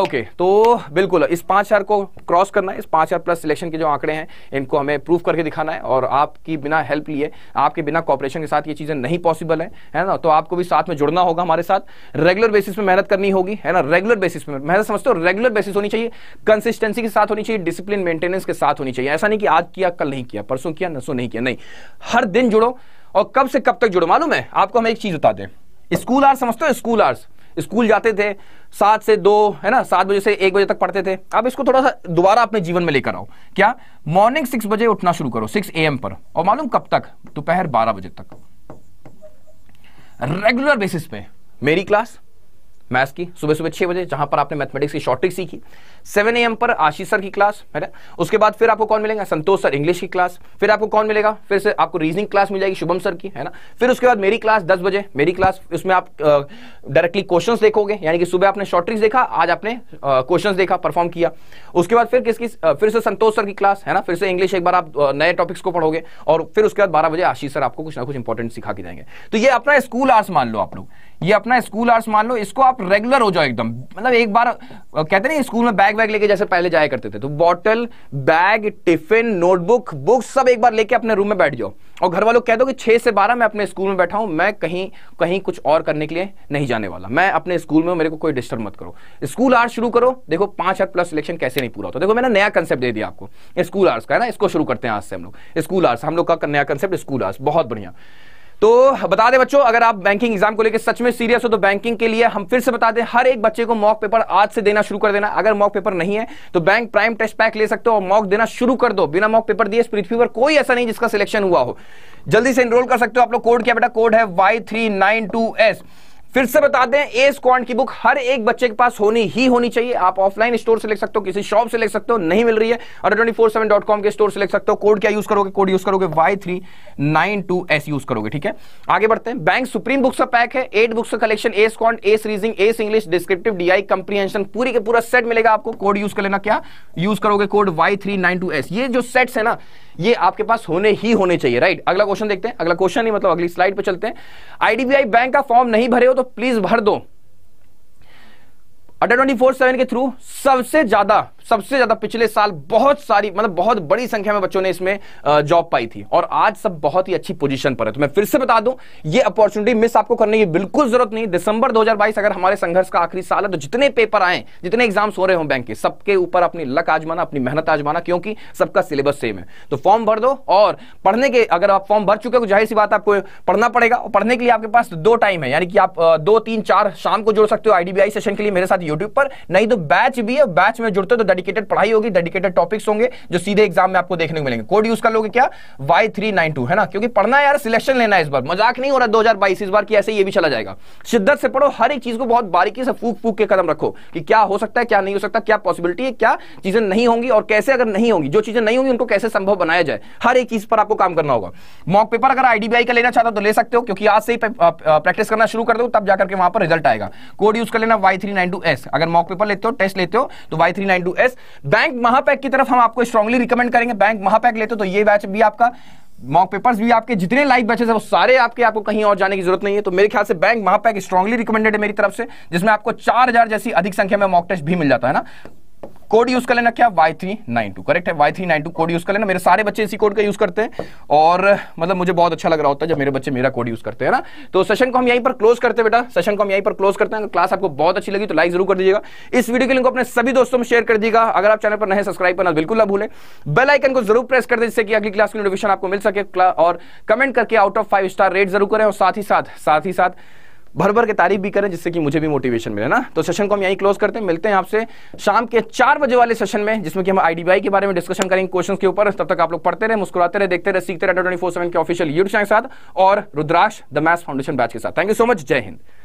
ओके तो बिल्कुल इस पाँच को क्रॉस करना है इस पाँच प्लस सिलेक्शन के जो आंकड़े हैं इनको हमें प्रूव करके दिखाना है और आपकी बिना हेल्प लिए आपके बिना कॉपरेशन के साथ ये चीज़ें नहीं पॉसिबल है ना तो आपको भी साथ में जुड़ना होगा हमारे साथ रेगुलर बेसिस पर मेहनत करनी करनी होगी है ना रेगुलर बेसिस पर मैं तो समझता हूँ रेगुलर बेसिस होनी चाहिए कंसिस्टेंसी के साथ होनी चाहिए डिसिप्लिन मेंटेनेंस के साथ होनी चाहिए ऐसा नहीं कि आज किया कल नहीं किया परसों किया नसों नहीं किया नहीं हर दिन जुड़ो और कब से कब तक जुड़ो मालूम है आपको हम एक चीज बता दें स्कूल आर्स समझते हो स्कूल आर्स स्कूल जाते थे सात से दो है ना सात बजे से एक बजे तक पढ़ते थे अब इसको थोड़ा सा दोबारा अपने जीवन में लेकर आओ क्या मॉर्निंग सिक्स बजे उठना शुरू करो सिक्स ए पर और मालूम कब तक दोपहर बारह बजे तक रेगुलर बेसिस पे मेरी क्लास मैथ्स की सुबह सुबह छह बजे जहां पर आपने मैथमेटिक्स की शॉर्टिक सीखी सेवन एम पर आशीष सर की क्लास है ना उसके बाद फिर आपको कौन मिलेगा संतोष सर इंग्लिश की क्लास फिर आपको कौन मिलेगा फिर से आपको रीजनिंग क्लास मिल जाएगी शुभम सर की है ना फिर उसके बाद मेरी क्लास दस बजे मेरी क्लास उसमें आप डायरेक्टली क्वेश्चन देखोगे यानी कि सुबह आपने शॉर्ट ट्रिक्स देखा आज आपने क्वेश्चन देखा परफॉर्म किया उसके बाद फिर किसकी फिर से संतोष सर की क्लास है ना फिर से इंग्लिश एक बार आप नए टॉपिक्स को पढ़ोगे और फिर उसके बाद बारह बजे आशीष सर आपको कुछ ना कुछ इंपॉर्टेंट सिखा के जाएंगे तो ये अपना स्कूल आर्स मान लो आप लोग ये अपना स्कूल आर्स मान लो इसको आप रेगुलर हो जाओ एकदम मतलब एक बार कहते नहीं स्कूल में बैग बैग वैग लेके जैसे पहले जाया करते थे तो bottle bag tiffin notebook books सब एक बार लेके अपने रूम में बैठ जाओ और घर वालों कह दो कि छः से बारह मैं अपने स्कूल में बैठा हूं मैं कहीं कहीं कुछ और करने के लिए नहीं जाने वाला मैं अपने स्कूल में मेरे को कोई डिस्टर्ब मत करो स्कूल आर्ट्स शुरू करो देखो पांच हर प्लस सिलेक्शन कैसे नहीं पूरा होता देखो मैंने नया कंसेप्ट दे दिया आपको स्कूल आर्ट्स का है ना इसको शुरू करते हैं आज से हम लोग स्कूल आर्ट्स हम लोग का नया कंसेप्ट स्कूल आर्ट्स बहुत बढ़िया तो बता दें बच्चों अगर आप बैंकिंग एग्जाम को लेकर सच में सीरियस हो तो बैंकिंग के लिए हम फिर से बता दें हर एक बच्चे को मॉक पेपर आज से देना शुरू कर देना अगर मॉक पेपर नहीं है तो बैंक प्राइम टेस्ट पैक ले सकते हो और मॉक देना शुरू कर दो बिना मॉक पेपर दिए इस पृथ्वी पर कोई ऐसा नहीं जिसका सिलेक्शन हुआ हो जल्दी से इनरोल कर सकते हो आप लोग कोड क्या बेटा कोड है Y three nine two S फिर से बता दें ए क्वांट की बुक हर एक बच्चे के पास होनी ही होनी चाहिए आप ऑफलाइन स्टोर से ले सकते हो किसी शॉप से ले सकते हो नहीं मिल रही है और twenty four seven dot com के स्टोर से ले सकते हो कोड क्या यूज करोगे कोड यूज करोगे Y three nine two S use करोगे ठीक है आगे बढ़ते हैं बैंक सुप्रीम बुक्स का पैक है एट बुक्स का collection S quant S reasoning S English descriptive D I comprehension पूरी के पूरा सेट मिलेगा आपको कोड यूज कर लेना क्या यूज करोगे code Y three nine two S ये जो सेट्स है ना ये आपके पास होने ही होने चाहिए राइट अगला क्वेश्चन देखते हैं अगला क्वेश्चन ही मतलब अगली स्लाइड पे चलते हैं आईडीबीआई बैंक का फॉर्म नहीं भरे हो तो प्लीज भर दो अटल ट्वेंटी फोर सेवन के थ्रू सबसे ज्यादा सबसे ज्यादा पिछले साल बहुत सारी मतलब बहुत बड़ी संख्या में बच्चों ने इसमें जॉब पाई थी और आज सब बहुत ही अच्छी पोजीशन पर है तो मैं फिर से बता दूं ये अपॉर्चुनिटी मिस आपको करने की बिल्कुल जरूरत नहीं दिसंबर 2022 अगर हमारे संघर्ष का आखिरी साल है तो जितने पेपर आए जितने एग्जाम्स हो रहे हो बैंक के सबके ऊपर अपनी लक आजमाना अपनी मेहनत आजमाना क्योंकि सबका सिलेबस सेम है तो फॉर्म भर दो और पढ़ने के अगर आप फॉर्म भर चुके हो तो जाहिर सी बात आपको पढ़ना पड़ेगा और पढ़ने के लिए आपके पास दो टाइम है यानी कि आप दो तीन चार शाम को जुड़ सकते हो आईडीबीआई सेशन के लिए मेरे साथ यूट्यूब पर नहीं तो बैच भी है बैच में जुड़ते हो तो डेडिकेटेड पढ़ाई होगी डेडिकेटेड टॉपिक्स होंगे जो सीधे एग्जाम में आपको देखने को मिलेंगे कोड यूज कर लोगे क्या वाई थ्री नाइन टू है ना क्योंकि पढ़ना यार सिलेक्शन लेना है इस बार मजाक नहीं हो रहा दो हजार बाईस इस बार की ऐसे ये भी चला जाएगा शिद्दत से पढ़ो हर एक चीज को बहुत बारीकी से फूक फूक के कदम रखो कि क्या हो सकता है क्या नहीं हो सकता क्या पॉसिबिलिटी है क्या चीजें नहीं होंगी और कैसे अगर नहीं होंगी जो चीजें नहीं होंगी उनको कैसे संभव बनाया जाए हर एक चीज पर आपको काम करना होगा मॉक पेपर अगर आईडीबीआई का लेना चाहता तो ले सकते हो क्योंकि आज से ही प्रैक्टिस करना शुरू कर दो तब जाकर के वहां पर रिजल्ट आएगा कोड यूज कर लेना Y three nine two S अगर मॉक पेपर लेते हो टेस्ट लेते हो तो Y three nine two S bank Mahapack की तरफ हम आपको स्ट्रॉगली रिकमेंड करेंगे बैंक महापैक लेते तो ये बैच भी आपका मॉक पेपर्स भी आपके जितने लाइव बैचेस हैं वो सारे आपके आपको कहीं और जाने की जरूरत नहीं है तो मेरे ख्याल से बैंक महापैक स्ट्रॉगली रिकमेंडेड है मेरी तरफ से जिसमें आपको चार हजार जैसी अधिक संख्या में मॉक टेस्ट भी मिल जाता है ना कोड यूज कर लेना क्या टू करेक्ट है टू कोड यूज कर लेना मेरे सारे बच्चे इसी कोड का यूज करते हैं और मतलब मुझे बहुत अच्छा लग रहा होता है जब मेरे बच्चे मेरा कोड यूज करते हैं ना तो सेशन को हम यहीं पर क्लोज करते हैं बेटा सेशन को हम यहीं पर क्लोज करते हैं क्लास आपको बहुत अच्छी लगी तो लाइक जरूर कर दीजिएगा इस वीडियो के लिंक को अपने सभी दोस्तों में शेयर कर दीजिएगा अगर आप चैनल पर नए सब्सक्राइब करना बिल्कुल ना भूलें बेल आइकन को जरूर प्रेस कर दे जिससे कि अगली क्लास की नोटिफिकेशन आपको मिल सके और कमेंट करके out of five star rate जरूर करें और साथ ही साथ साथ ही साथ भर भर के तारीफ भी करें जिससे कि मुझे भी मोटिवेशन मिले ना तो सेशन को हम यहीं क्लोज करते हैं मिलते हैं आपसे शाम के चार बजे वाले सेशन में जिसमें कि हम आईडीबीआई के बारे में डिस्कशन करेंगे क्वेश्चन के ऊपर तब तक आप लोग पढ़ते रहे मुस्कुराते रहे देखते रहे सीखते रहे ट्वेंटी फोर सेवन के ऑफिशियल यूट्यूब के साथ और Rudraksh the math foundation batch के साथ थैंक यू सो मच जय हिंद